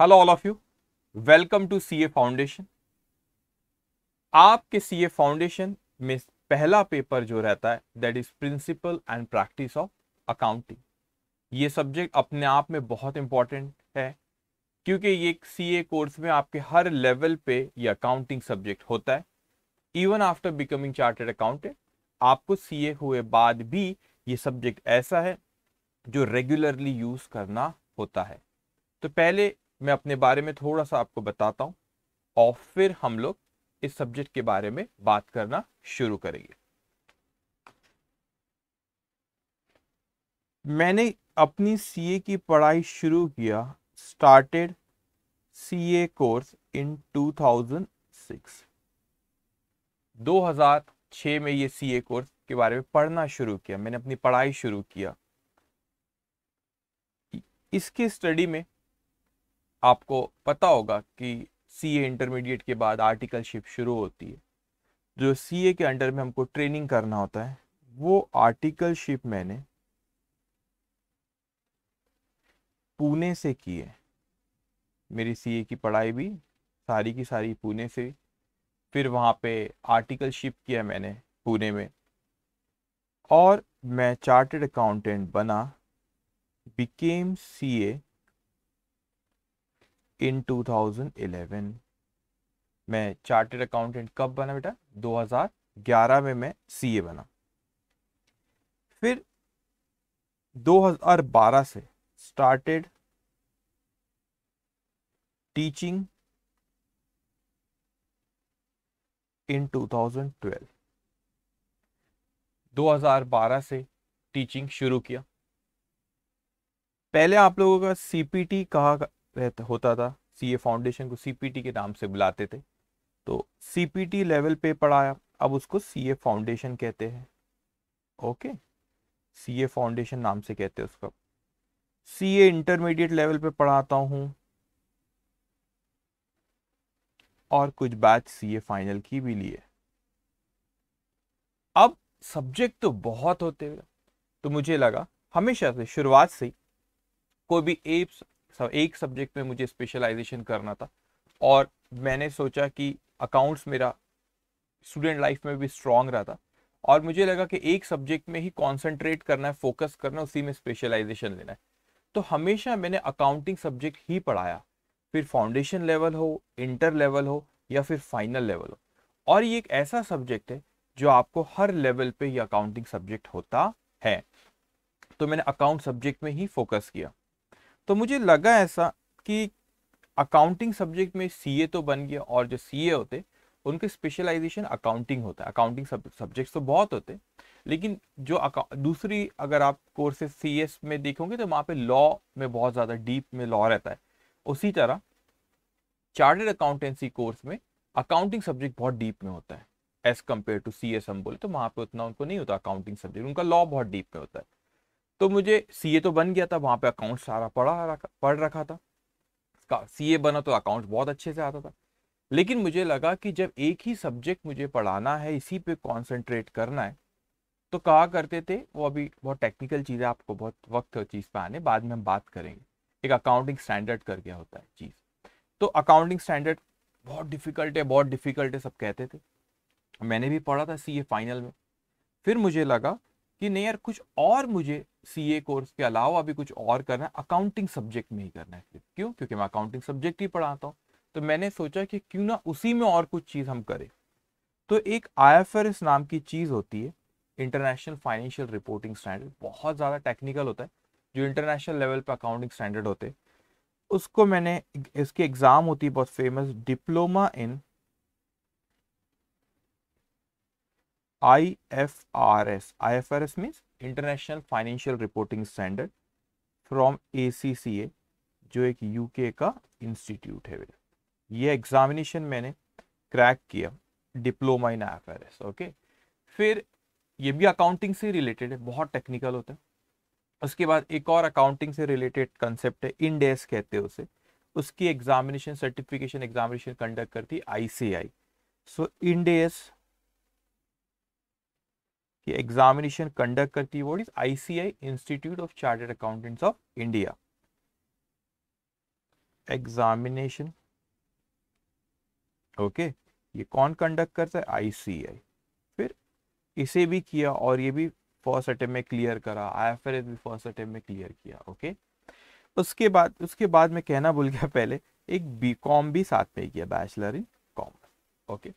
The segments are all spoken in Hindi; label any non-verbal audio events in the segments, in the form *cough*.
Hello all of you welcome to CA foundation आपके सीए फाउंडेशन में पहला पेपर जो रहता है that is principle and practice of accounting ये सब्जेक्ट अपने आप में बहुत इंपॉर्टेंट है क्योंकि ये सीए कोर्स में आपके हर लेवल पे ये अकाउंटिंग सब्जेक्ट होता है even after becoming chartered accountant आपको सीए हुए बाद भी ये सब्जेक्ट ऐसा है जो रेगुलरली यूज करना होता है तो पहले मैं अपने बारे में थोड़ा सा आपको बताता हूँ और फिर हम लोग इस सब्जेक्ट के बारे में बात करना शुरू करेंगे मैंने अपनी सीए की पढ़ाई शुरू किया स्टार्टेड सीए कोर्स इन 2006 2006 में ये सीए कोर्स के बारे में पढ़ना शुरू किया मैंने अपनी पढ़ाई शुरू किया इसके स्टडी में आपको पता होगा कि सी ए इंटरमीडिएट के बाद आर्टिकलशिप शुरू होती है जो सी ए के अंडर में हमको ट्रेनिंग करना होता है वो आर्टिकलशिप मैंने पुणे से की है मेरी ए की पढ़ाई भी सारी की सारी पुणे से फिर वहाँ पे आर्टिकलशिप किया मैंने पुणे में और मैं चार्टेड अकाउंटेंट बना बिकेम सी ए इन 2011 मैं चार्टेड अकाउंटेंट कब बना बेटा 2011 में मैं सीए बना फिर 2012 से स्टार्टेड टीचिंग इन 2012 2012 से टीचिंग शुरू किया पहले आप लोगों का सीपीटी कहा रहता होता था सी फाउंडेशन को सीपीटी के नाम से बुलाते थे तो सीपीटी लेवल पे पढ़ाया अब उसको सी फाउंडेशन कहते हैं ओके सी फाउंडेशन नाम से कहते हैं उसको सी इंटरमीडिएट लेवल पे पढ़ाता हूँ और कुछ बैच सी फाइनल की भी लिए अब सब्जेक्ट तो बहुत होते हुए तो मुझे लगा हमेशा से शुरुआत से कोई भी एप्स एक सब्जेक्ट में मुझे स्पेशलाइजेशन करना था और मैंने सोचा कि अकाउंट्स मेरा स्टूडेंट लाइफ में भी स्ट्रांग रहा था और मुझे लगा कि एक सब्जेक्ट में ही कॉन्सेंट्रेट करना है फोकस करना है उसी में स्पेशलाइजेशन लेना है तो हमेशा मैंने अकाउंटिंग सब्जेक्ट ही पढ़ाया फिर फाउंडेशन लेवल हो इंटर लेवल हो या फिर फाइनल लेवल हो और ये एक ऐसा सब्जेक्ट है जो आपको हर लेवल पे ये अकाउंटिंग सब्जेक्ट होता है तो मैंने अकाउंट सब्जेक्ट में ही फोकस किया तो मुझे लगा ऐसा कि अकाउंटिंग सब्जेक्ट में सीए तो बन गया और जो सीए होते उनके स्पेशलाइजेशन अकाउंटिंग होता है अकाउंटिंग सब्जेक्ट्स तो बहुत होते लेकिन जो दूसरी अगर आप कोर्सेज सी में देखोगे तो वहाँ पे लॉ में बहुत ज़्यादा डीप में लॉ रहता है उसी तरह चार्टेड अकाउंटेंसी कोर्स में अकाउंटिंग सब्जेक्ट बहुत डीप में होता है as compare to C S हम बोले तो वहाँ पे उतना उनको नहीं होता अकाउंटिंग सब्जेक्ट उनका लॉ बहुत डीप में होता है तो मुझे सीए तो बन गया था वहां पे अकाउंट सारा पढ़ा रखा पढ़ रखा था सीए बना तो अकाउंट बहुत अच्छे से आता था लेकिन मुझे लगा कि जब एक ही सब्जेक्ट मुझे पढ़ाना है इसी पे कॉन्सेंट्रेट करना है तो कहा करते थे वो अभी बहुत टेक्निकल चीज़ है आपको बहुत वक्त है चीज़ पे आने बाद में हम बात करेंगे एक अकाउंटिंग स्टैंडर्ड कर गया होता है चीज़ तो अकाउंटिंग स्टैंडर्ड बहुत डिफ़िकल्ट है बहुत डिफ़िकल्ट है सब कहते थे मैंने भी पढ़ा था सी फाइनल में फिर मुझे लगा कि नहीं यार कुछ और मुझे सी ए कोर्स के अलावा अभी कुछ और करना है अकाउंटिंग सब्जेक्ट में ही करना है क्यों क्योंकि मैं अकाउंटिंग सब्जेक्ट ही पढ़ाता हूँ तो मैंने सोचा कि क्यों ना उसी में और कुछ चीज़ हम करें तो एक आई नाम की चीज़ होती है इंटरनेशनल फाइनेंशियल रिपोर्टिंग स्टैंडर्ड बहुत ज़्यादा टेक्निकल होता है जो इंटरनेशनल लेवल पर अकाउंटिंग स्टैंडर्ड होते उसको मैंने इसकी एग्ज़ाम होती है बहुत famous diploma in I I F F R R S S IFRS. IFRS means International from A C C A जो एक यूके का इंस्टीट्यूट है ये एग्जामिनेशन मैंने क्रैक किया diploma in I F R S okay फिर ये भी अकाउंटिंग से रिलेटेड है बहुत टेक्निकल होता है उसके बाद एक और अकाउंटिंग से रिलेटेड कंसेप्ट है इंडेस कहते हैं उसे उसकी एग्जामिनेशन सर्टिफिकेशन एग्जामिनेशन कंडक्ट करती है आईसीआई सो इंडेस की एग्जामिनेशन कंडक्ट करती है is ICAI Institute of Chartered Accountants of India examination okay ये कौन कंडक्ट करता है आईसीआई फिर इसे भी किया और ये भी फर्स्ट अटेम्प्ट में क्लियर करा आई एफ भी फर्स्ट अटेम्प में क्लियर किया ओके उसके बाद उसके बाद मैं कहना भूल गया पहले एक बी भी साथ में किया बैचलर इन कॉमर्स ओके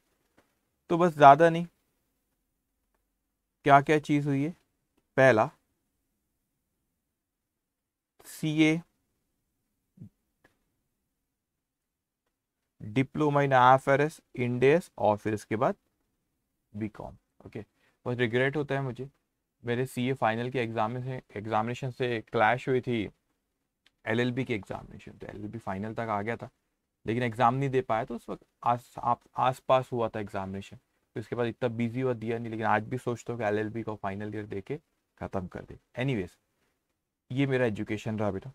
तो बस ज़्यादा नहीं क्या क्या चीज़ हुई है पहला C A diploma in F R S इंडेस और फिर इसके बाद बी कॉम ओके बहुत रिग्रेट होता है मुझे मेरे सी ए फाइनल के एग्जाम से एग्जामिनेशन से क्लैश हुई थी एल एल बी की एग्जामिनेशन तो एल एल बी फाइनल तक आ गया था लेकिन एग्ज़ाम नहीं दे पाया तो उस वक्त आस आप आस पास हुआ था एग्जामिनेशन तो इसके बाद इतना बिजी हुआ दिया नहीं लेकिन आज भी सोचता हूँ कि एल एल को फाइनल ईयर दे के ख़त्म कर दे एनी ये मेरा एजुकेशन रहा बेटा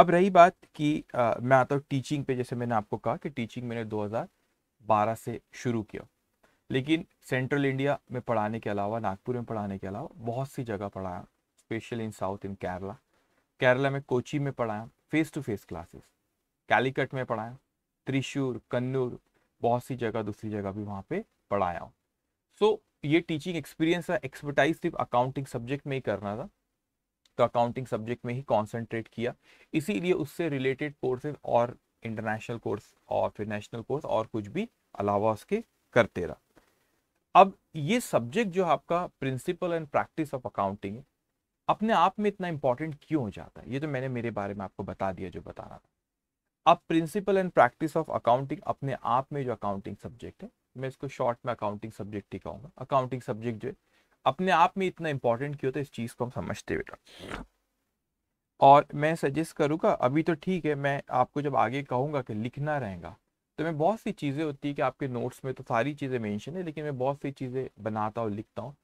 अब रही बात कि आ, मैं आता हूँ टीचिंग पे जैसे मैंने आपको कहा कि टीचिंग मैंने 2012 से शुरू किया लेकिन सेंट्रल इंडिया में पढ़ाने के अलावा नागपुर में पढ़ाने के अलावा बहुत सी जगह पढ़ाया special in south in Kerala Kerala में कोची में पढ़ाया face to face classes Calicut में पढ़ाया त्रिशूर कन्नूर बहुत सी जगह दूसरी जगह भी वहाँ पे पढ़ाया हूँ सो so, ये टीचिंग एक्सपीरियंस है एक्सपर्टाइज सिर्फ अकाउंटिंग सब्जेक्ट में ही करना था तो अकाउंटिंग सब्जेक्ट में ही कॉन्सेंट्रेट किया इसीलिए उससे रिलेटेड कोर्सेज और इंटरनेशनल कोर्स और फिर नेशनल कोर्स और कुछ भी अलावा उसके करते रहा अब ये सब्जेक्ट जो आपका principle and practice of accounting है अपने आप में इतना इंपॉर्टेंट क्यों हो जाता है ये तो मैंने मेरे बारे में आपको बता दिया जो बताना था अब principle and practice of accounting अपने आप में जो अकाउंटिंग सब्जेक्ट है मैं इसको शॉर्ट में अकाउंटिंग सब्जेक्ट ही कहूँगा अकाउंटिंग सब्जेक्ट जो है अपने आप में इतना इंपॉर्टेंट क्यों होता इस चीज़ को हम समझते बेटा और मैं सजेस्ट करूँगा अभी तो ठीक है मैं आपको जब आगे कहूँगा कि लिखना रहेगा तो मैं बहुत सी चीज़ें होती है कि आपके नोट्स में तो सारी चीज़ें मेंशन है लेकिन मैं बहुत सी चीज़ें बनाता हूँ लिखता हूँ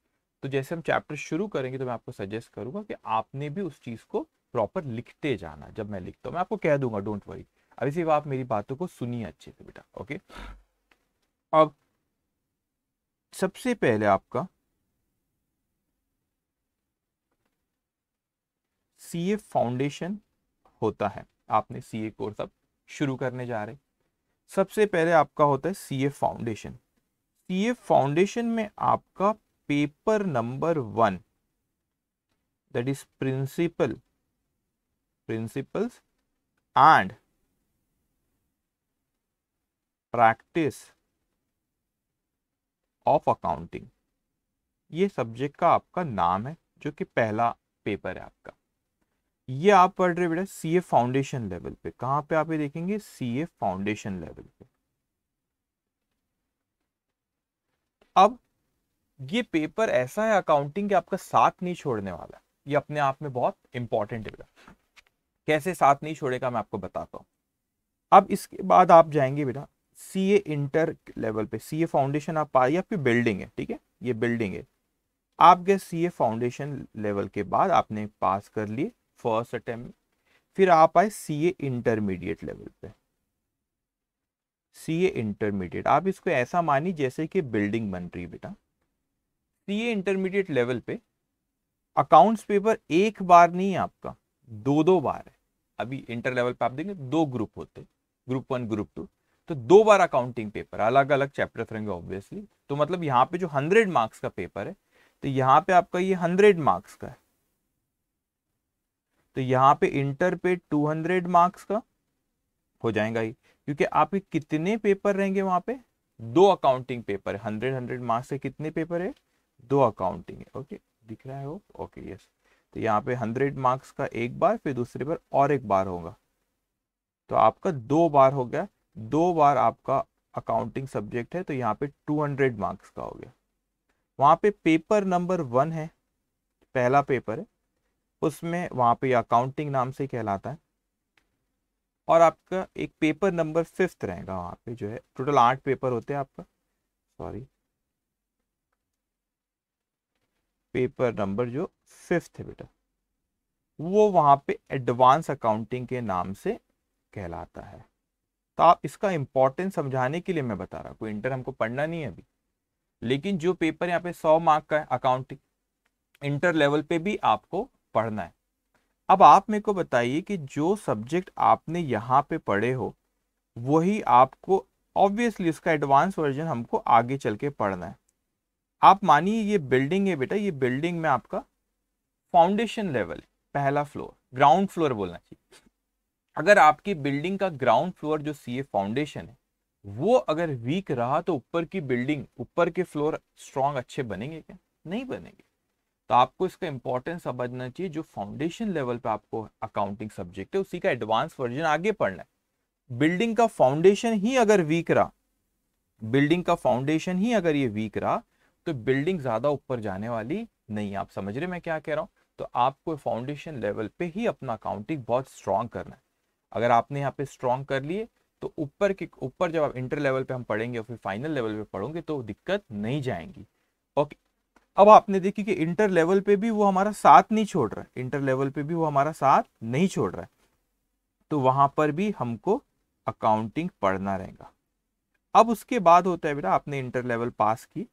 तो जैसे हम चैप्टर शुरू करेंगे तो मैं आपको सजेस्ट करूँगा कि आपने भी उस चीज़ को प्रॉपर लिखते जाना जब मैं लिखता हूँ मैं आपको कह दूंगा डोंट वरी अभी सिर्फ आप मेरी बातों को सुनिए अच्छे से बेटा ओके अब सबसे पहले आपका सी ए फाउंडेशन होता है आपने सी ए कोर्स अब शुरू करने जा रहे सबसे पहले आपका होता है सी ए फाउंडेशन सी ए फाउंडेशन में आपका paper number one that is principle principles and practice of accounting ये सब्जेक्ट का आपका नाम है जो कि पहला पेपर है आपका ये आप पढ़ रहे बेटा सी ए फाउंडेशन लेवल पे कहां पे आप ये देखेंगे सी ए फाउंडेशन लेवल पे अब ये पेपर ऐसा है अकाउंटिंग के आपका साथ नहीं छोड़ने वाला ये अपने आप में बहुत इंपॉर्टेंट है बेटा कैसे साथ नहीं छोड़ेगा मैं आपको बताता हूं अब इसके बाद आप जाएंगे बेटा सी ए इंटर लेवल पे सी ए फाउंडेशन आप पा रही है आपकी बिल्डिंग है ठीक है ये बिल्डिंग है आप गए सी ए फाउंडेशन लेवल के बाद आपने पास कर लिए फर्स्ट अटेम्प्ट फिर आप आए सी ए इंटरमीडिएट लेवल पे सी ए इंटरमीडिएट आप इसको ऐसा मानिए जैसे कि बिल्डिंग बन रही है बेटा सी ए इंटरमीडिएट लेवल पे अकाउंट्स पेपर एक बार नहीं है आपका दो दो बार है अभी इंटर लेवल पे आप देखेंगे दो ग्रुप होते ग्रुप वन ग्रुप टू तो दो बार अकाउंटिंग पेपर अलग अलग चैप्टर रहेंगे ऑब्वियसली तो मतलब यहाँ पे जो हंड्रेड मार्क्स का पेपर है तो यहाँ पे आपका ये हंड्रेड मार्क्स का है तो यहाँ पे इंटर पे टू हंड्रेड मार्क्स का हो जाएगा ही क्योंकि आपके कितने पेपर रहेंगे वहां पे दो अकाउंटिंग पेपर है हंड्रेड हंड्रेड मार्क्स के कितने पेपर है दो अकाउंटिंग है ओके दिख रहा है वो ओके यस तो यहाँ पे हंड्रेड मार्क्स का एक बार फिर दूसरे पर और एक बार होगा तो आपका दो बार हो गया दो बार आपका अकाउंटिंग सब्जेक्ट है तो यहाँ पे 200 मार्क्स का हो गया वहाँ पे पेपर नंबर वन है पहला पेपर है उसमें वहाँ पे अकाउंटिंग नाम से कहलाता है और आपका एक पेपर नंबर फिफ्थ रहेगा वहाँ पे जो है टोटल आठ पेपर होते हैं आपका सॉरी पेपर नंबर जो फिफ्थ है बेटा वो वहाँ पे एडवांस अकाउंटिंग के नाम से कहलाता है तो आप इसका इंपॉर्टेंस समझाने के लिए मैं बता रहा हूँ कोई इंटर हमको पढ़ना नहीं है अभी लेकिन जो पेपर यहाँ पे सौ मार्क का है अकाउंटिंग इंटर लेवल पे भी आपको पढ़ना है अब आप मेरे को बताइए कि जो सब्जेक्ट आपने यहाँ पे पढ़े हो वही आपको ऑब्वियसली उसका एडवांस वर्जन हमको आगे चल के पढ़ना है आप मानिए ये बिल्डिंग है बेटा ये बिल्डिंग में आपका फाउंडेशन लेवल पहला फ्लोर ग्राउंड फ्लोर बोलना चाहिए अगर आपकी बिल्डिंग का ग्राउंड फ्लोर जो सी ए फाउंडेशन है वो अगर वीक रहा तो ऊपर की बिल्डिंग ऊपर के फ्लोर स्ट्रांग अच्छे बनेंगे क्या नहीं बनेंगे तो आपको इसका इंपॉर्टेंस समझना चाहिए जो फाउंडेशन लेवल पे आपको अकाउंटिंग सब्जेक्ट है उसी का एडवांस वर्जन आगे पढ़ना है बिल्डिंग का फाउंडेशन ही अगर वीक रहा बिल्डिंग का फाउंडेशन ही अगर ये वीक रहा तो बिल्डिंग ज्यादा ऊपर जाने वाली नहीं आप समझ रहे मैं क्या कह रहा हूं तो आपको फाउंडेशन लेवल पे ही अपना अकाउंटिंग बहुत स्ट्रांग करना है अगर आपने यहाँ पे स्ट्रॉन्ग कर लिए तो ऊपर के ऊपर जब आप इंटर लेवल पे हम पढ़ेंगे और फिर फाइनल लेवल पे पढ़ोगे तो दिक्कत नहीं जाएंगी ओके अब आपने देखी कि इंटर लेवल पे भी वो हमारा साथ नहीं छोड़ रहा है इंटर लेवल पे भी वो हमारा साथ नहीं छोड़ रहा है तो वहां पर भी हमको अकाउंटिंग पढ़ना रहेगा अब उसके बाद होता है बेटा आपने इंटर लेवल पास की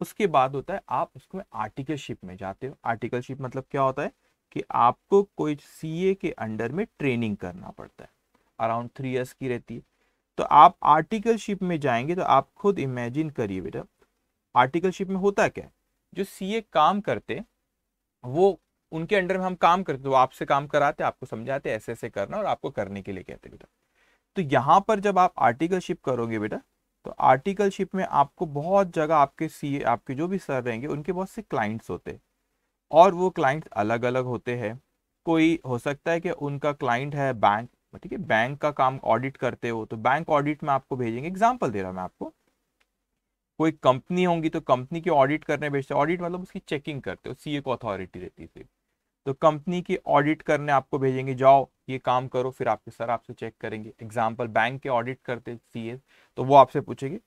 उसके बाद होता है आप उसमें आर्टिकलशिप में जाते हो आर्टिकलशिप मतलब क्या होता है कि आपको कोई सीए के अंडर में ट्रेनिंग करना पड़ता है अराउंड थ्री ईयर्स की रहती है तो आप आर्टिकलशिप में जाएंगे तो आप खुद इमेजिन करिए बेटा आर्टिकलशिप में होता क्या है जो सीए काम करते वो उनके अंडर में हम काम करते वो आपसे काम कराते आपको समझाते ऐसे ऐसे करना और आपको करने के लिए कहते बेटा तो यहाँ पर जब आप आर्टिकलशिप करोगे बेटा तो आर्टिकलशिप में आपको बहुत जगह आपके सी आपके जो भी सर रहेंगे उनके बहुत से क्लाइंट्स होते हैं और वो क्लाइंट्स अलग अलग होते हैं कोई हो सकता है कि उनका क्लाइंट है बैंक ठीक है बैंक का काम ऑडिट करते हो तो बैंक ऑडिट में आपको भेजेंगे एग्जाम्पल दे रहा मैं आपको कोई कंपनी होंगी तो कंपनी की ऑडिट करने भेजते ऑडिट मतलब उसकी चेकिंग करते हो सीए को अथॉरिटी रहती है तो कंपनी की ऑडिट करने आपको भेजेंगे जाओ ये काम करो फिर आपके सर आपसे चेक करेंगे एग्जाम्पल बैंक के ऑडिट करते सी तो वो आपसे पूछेंगे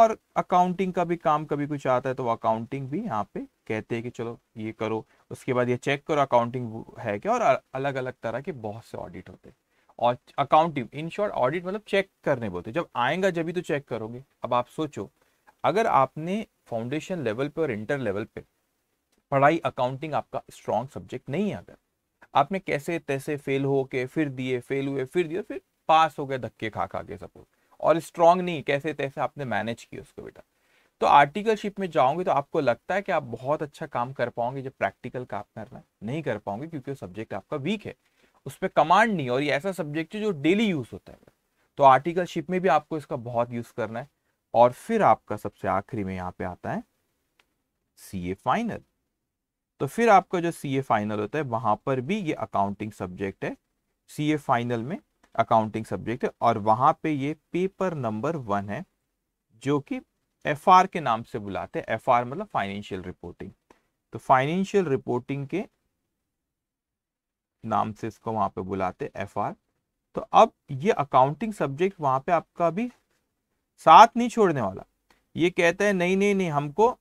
और अकाउंटिंग का भी काम कभी कुछ आता है तो अकाउंटिंग भी यहाँ पे कहते हैं कि चलो ये करो उसके बाद ये चेक करो अकाउंटिंग है क्या और अलग अलग तरह के बहुत से ऑडिट होते हैं और अकाउंटिंग इन शॉर्ट ऑडिट मतलब चेक करने बोलते जब आएगा जब भी तो चेक करोगे अब आप सोचो अगर आपने फाउंडेशन लेवल पे और इंटर लेवल पे पढ़ाई अकाउंटिंग आपका स्ट्रॉन्ग सब्जेक्ट नहीं है अगर आपने कैसे तैसे फेल हो के फिर दिए फेल हुए फिर दिए फिर पास हो गए धक्के खा खा के सपोज और स्ट्रांग नहीं कैसे तैसे आपने मैनेज किया उसको बेटा तो आर्टिकलशिप में जाओगे तो आपको लगता है कि आप बहुत अच्छा काम कर पाओगे जब प्रैक्टिकल काम आप करना नहीं कर पाओगे क्योंकि वो सब्जेक्ट आपका वीक है उस पर कमांड नहीं और ये ऐसा सब्जेक्ट है जो डेली यूज होता है तो आर्टिकलशिप में भी आपको इसका बहुत यूज करना है और फिर आपका सबसे आखिरी में यहाँ पे आता है सी ए फाइनल तो फिर आपका जो सी ए फाइनल होता है वहां पर भी ये अकाउंटिंग सब्जेक्ट है सी ए फाइनल में अकाउंटिंग सब्जेक्ट है और वहां पे ये पेपर नंबर वन है जो कि एफ के नाम से बुलाते हैं एफ मतलब फाइनेंशियल रिपोर्टिंग तो फाइनेंशियल रिपोर्टिंग के नाम से इसको वहां पे बुलाते एफ तो अब ये अकाउंटिंग सब्जेक्ट वहां पे आपका भी साथ नहीं छोड़ने वाला ये कहता है नहीं नहीं नहीं हमको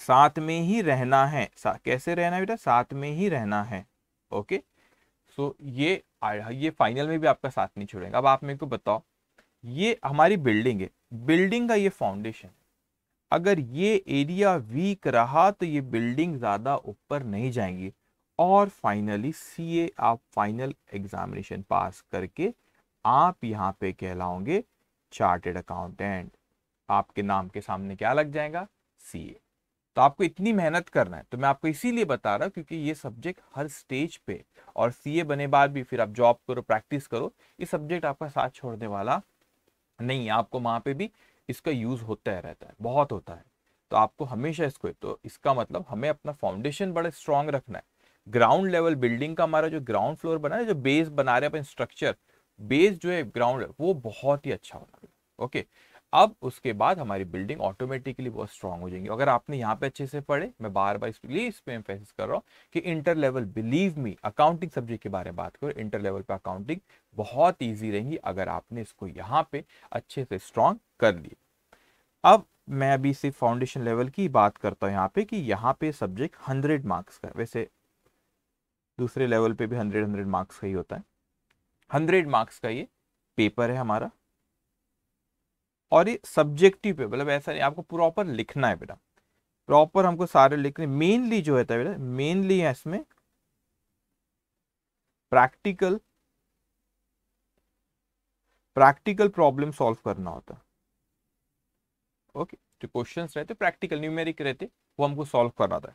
साथ में ही रहना है कैसे रहना है बेटा साथ में ही रहना है ओके सो ये ये फाइनल में भी आपका साथ नहीं छोड़ेगा अब आप मेरे को बताओ ये हमारी बिल्डिंग है बिल्डिंग का ये फाउंडेशन अगर ये एरिया वीक रहा तो ये बिल्डिंग ज़्यादा ऊपर नहीं जाएंगी और फाइनली सीए आप फाइनल एग्जामिनेशन पास करके आप यहाँ पे कहलाओगे चार्टेड अकाउंटेंट आपके नाम के सामने क्या लग जाएगा सीए तो आपको इतनी मेहनत करना है तो मैं आपको इसीलिए बता रहा हूँ क्योंकि ये सब्जेक्ट हर स्टेज पे और सीए बने बाद भी फिर आप जॉब करो प्रैक्टिस करो ये सब्जेक्ट आपका साथ छोड़ने वाला नहीं आपको वहां पे भी इसका यूज़ होता है रहता है बहुत होता है तो आपको हमेशा इसको तो इसका मतलब हमें अपना फाउंडेशन बड़ा स्ट्रांग रखना है ग्राउंड लेवल बिल्डिंग का हमारा जो ग्राउंड फ्लोर बना है जो बेस बना रहे हैं अपन स्ट्रक्चर बेस जो है ग्राउंड वो बहुत ही अच्छा होना ओके अब उसके बाद हमारी बिल्डिंग ऑटोमेटिकली बहुत स्ट्रांग हो जाएगी अगर आपने यहाँ पे अच्छे से पढ़े मैं बार बार इसलिए इस पर एम्फेसिस कर रहा हूँ कि inter level believe me accounting subject के बारे में बात करो इंटर लेवल पे अकाउंटिंग बहुत ईजी रहेगी अगर आपने इसको यहाँ पे अच्छे से स्ट्रांग कर लिए अब मैं अभी सिर्फ फाउंडेशन लेवल की बात करता हूँ यहाँ पे कि यहाँ पे सब्जेक्ट हंड्रेड मार्क्स का वैसे दूसरे लेवल पे भी हंड्रेड हंड्रेड मार्क्स का ही होता है हंड्रेड मार्क्स का ये पेपर है हमारा और ये सब्जेक्टिव है मतलब ऐसा नहीं आपको प्रॉपर लिखना है बेटा प्रॉपर हमको सारे लिखने मेनली जो है बेटा मेनली है इसमें प्रैक्टिकल प्रैक्टिकल प्रॉब्लम सॉल्व करना होता है ओके जो क्वेश्चन रहते प्रैक्टिकल न्यूमेरिक रहते वो हमको सॉल्व करना था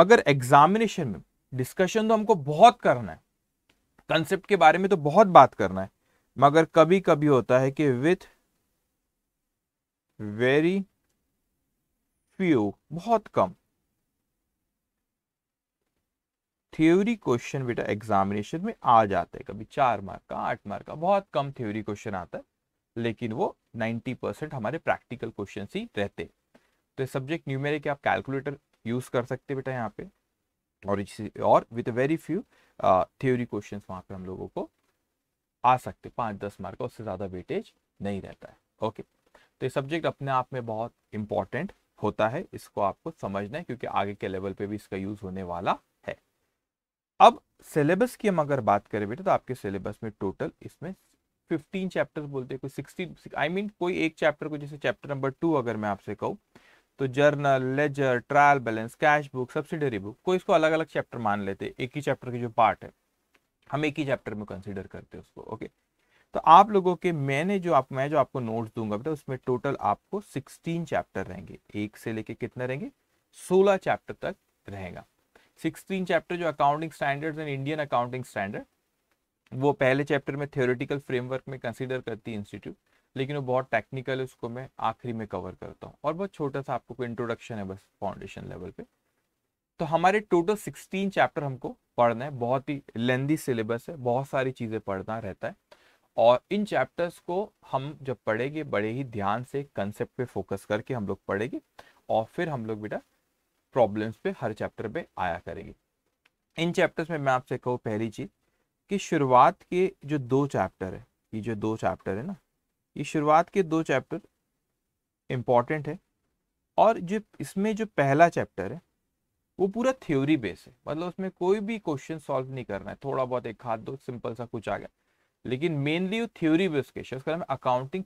मगर एग्जामिनेशन में डिस्कशन तो हमको बहुत करना है कंसेप्ट के बारे में तो बहुत बात करना है मगर कभी कभी होता है कि विथ वेरी फ्यू बहुत कम थ्योरी क्वेश्चन बेटा एग्जामिनेशन में आ जाते हैं कभी चार मार्क का आठ मार्क का बहुत कम थ्योरी क्वेश्चन आता है लेकिन वो 90 परसेंट हमारे प्रैक्टिकल क्वेश्चन ही रहते तो सब्जेक्ट न्यूमेरिक आप कैलकुलेटर यूज कर सकते बेटा यहाँ पे और इसी और with very few theory question वहाँ पे हम लोगों को आ सकते पांच दस मार्क उससे ज़्यादा वेटेज नहीं रहता है ओके तो ये सब्जेक्ट अपने आप में बहुत इंपॉर्टेंट होता है इसको आपको समझना है क्योंकि आगे के लेवल पे भी इसका यूज होने वाला है अब सिलेबस की हम अगर बात करें बेटा तो आपके सिलेबस में टोटल इसमें फिफ्टीन चैप्टर बोलते हैं कोई सिक्सटीन आई मीन कोई एक चैप्टर को जैसे चैप्टर नंबर टू अगर मैं आपसे कहूँ तो journal ledger trial balance cash book subsidiary book कोई इसको अलग अलग चैप्टर मान लेते हैं एक ही चैप्टर के जो पार्ट है हम एक ही चैप्टर में कंसिडर करते हैं उसको ओके तो आप लोगों के मैंने जो आप मैं जो आपको नोट्स दूंगा बेटा उसमें टोटल आपको 16 चैप्टर रहेंगे एक से लेके कितने रहेंगे 16 चैप्टर तक रहेगा 16 चैप्टर जो accounting standards and Indian accounting standard वो पहले चैप्टर में थियोरिटिकल फ्रेमवर्क में कंसिडर करती है इंस्टीट्यूट लेकिन वो बहुत टेक्निकल है उसको मैं आखिरी में कवर करता हूँ और बहुत छोटा सा आपको इंट्रोडक्शन है बस फाउंडेशन लेवल पे तो हमारे टोटल सिक्सटीन चैप्टर हमको पढ़ना है बहुत ही लेंदी सिलेबस है बहुत सारी चीज़ें पढ़ना रहता है और इन चैप्टर्स को हम जब पढ़ेंगे बड़े ही ध्यान से कंसेप्ट पे फोकस करके हम लोग पढ़ेंगे और फिर हम लोग बेटा प्रॉब्लम्स पे हर चैप्टर पे आया करेंगे इन चैप्टर्स में मैं आपसे कहूँ पहली चीज़ कि शुरुआत के जो दो चैप्टर है ये जो दो चैप्टर है ना ये शुरुआत के दो चैप्टर इम्पॉर्टेंट है और जो इसमें जो पहला चैप्टर है वो पूरा थ्योरी बेस है मतलब उसमें कोई भी क्वेश्चन सॉल्व नहीं करना है थोड़ा बहुत एक हाथ दो सिंपल सा कुछ आ गया लेकिन मेनली वो थ्योरी बेस्ड क्वेश्चन उसका नाम अकाउंटिंग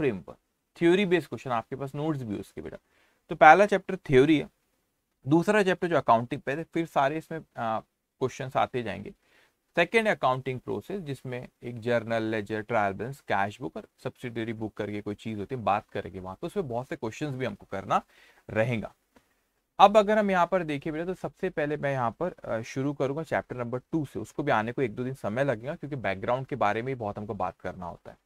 पर थ्योरी बेस्ड क्वेश्चन आपके पास नोट्स भी उसके बेटा तो पहला चैप्टर थ्योरी है दूसरा चैप्टर जो अकाउंटिंग पे फिर सारे इसमें क्वेश्चन आते जाएंगे सेकेंड अकाउंटिंग प्रोसेस जिसमें एक journal ledger trial balance cash book और सब्सिडरी बुक करके कोई चीज़ होती है बात करेंगे वहां पर उसमें बहुत से क्वेश्चंस भी हमको करना रहेगा अब अगर हम यहाँ पर देखें बेटा तो सबसे पहले मैं यहाँ पर शुरू करूँगा चैप्टर नंबर टू से उसको भी आने को एक दो दिन समय लगेगा क्योंकि बैकग्राउंड के बारे में बहुत हमको बात करना होता है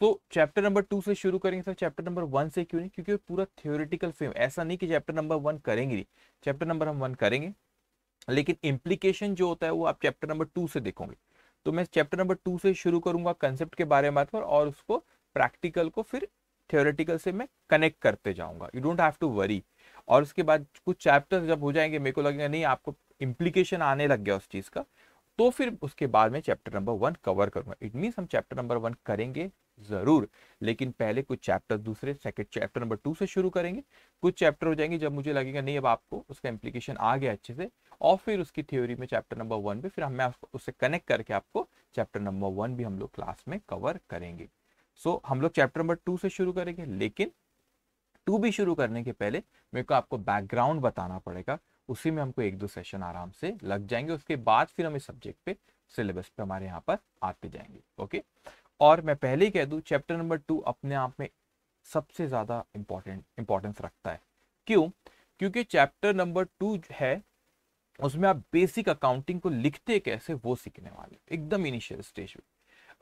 तो चैप्टर नंबर टू से शुरू करेंगे सर तो चैप्टर नंबर वन से क्यों नहीं क्योंकि पूरा थियोरिटिकल फ्रेम ऐसा नहीं कि चैप्टर नंबर वन करेंगे नहीं चैप्टर नंबर हम वन करेंगे लेकिन इम्प्लीकेशन जो होता है वो आप चैप्टर नंबर टू से देखोगे तो मैं चैप्टर नंबर टू से शुरू करूंगा कंसेप्ट के बारे में बात और उसको प्रैक्टिकल को फिर थियोरेटिकल से मैं कनेक्ट करते जाऊंगा you don't have to worry और उसके बाद कुछ चैप्टर जब हो जाएंगे मेरे को लगेगा नहीं आपको इम्प्लीकेशन आने लग गया उस चीज़ का तो फिर उसके बाद में चैप्टर नंबर वन कवर करूंगा इट मीन हम चैप्टर नंबर वन करेंगे ज़रूर लेकिन पहले कुछ चैप्टर दूसरे सेकंड चैप्टर नंबर टू से शुरू करेंगे कुछ चैप्टर हो जाएंगे जब मुझे लगेगा नहीं अब आपको उसका इम्प्लीकेशन आ गया अच्छे से और फिर उसकी थ्योरी में चैप्टर नंबर वन पे फिर हम मैं उससे कनेक्ट करके आपको चैप्टर नंबर वन भी हम लोग क्लास में कवर करेंगे सो so, हम लोग चैप्टर नंबर टू से शुरू करेंगे लेकिन टू भी शुरू करने के पहले मेरे को आपको बैकग्राउंड बताना पड़ेगा उसी में हमको एक दो सेशन आराम से लग जाएंगे उसके बाद फिर हम इस सब्जेक्ट पे सिलेबस पे हमारे यहाँ पर आते जाएंगे ओके और मैं पहले ही कह दू चैप्टर नंबर टू अपने आप में सबसे ज़्यादा इम्पोर्टेंट इम्पोर्टेंस रखता है क्यों क्योंकि चैप्टर नंबर टू है उसमें आप बेसिक अकाउंटिंग को लिखते कैसे वो सीखने वाले एकदम इनिशियल स्टेज पे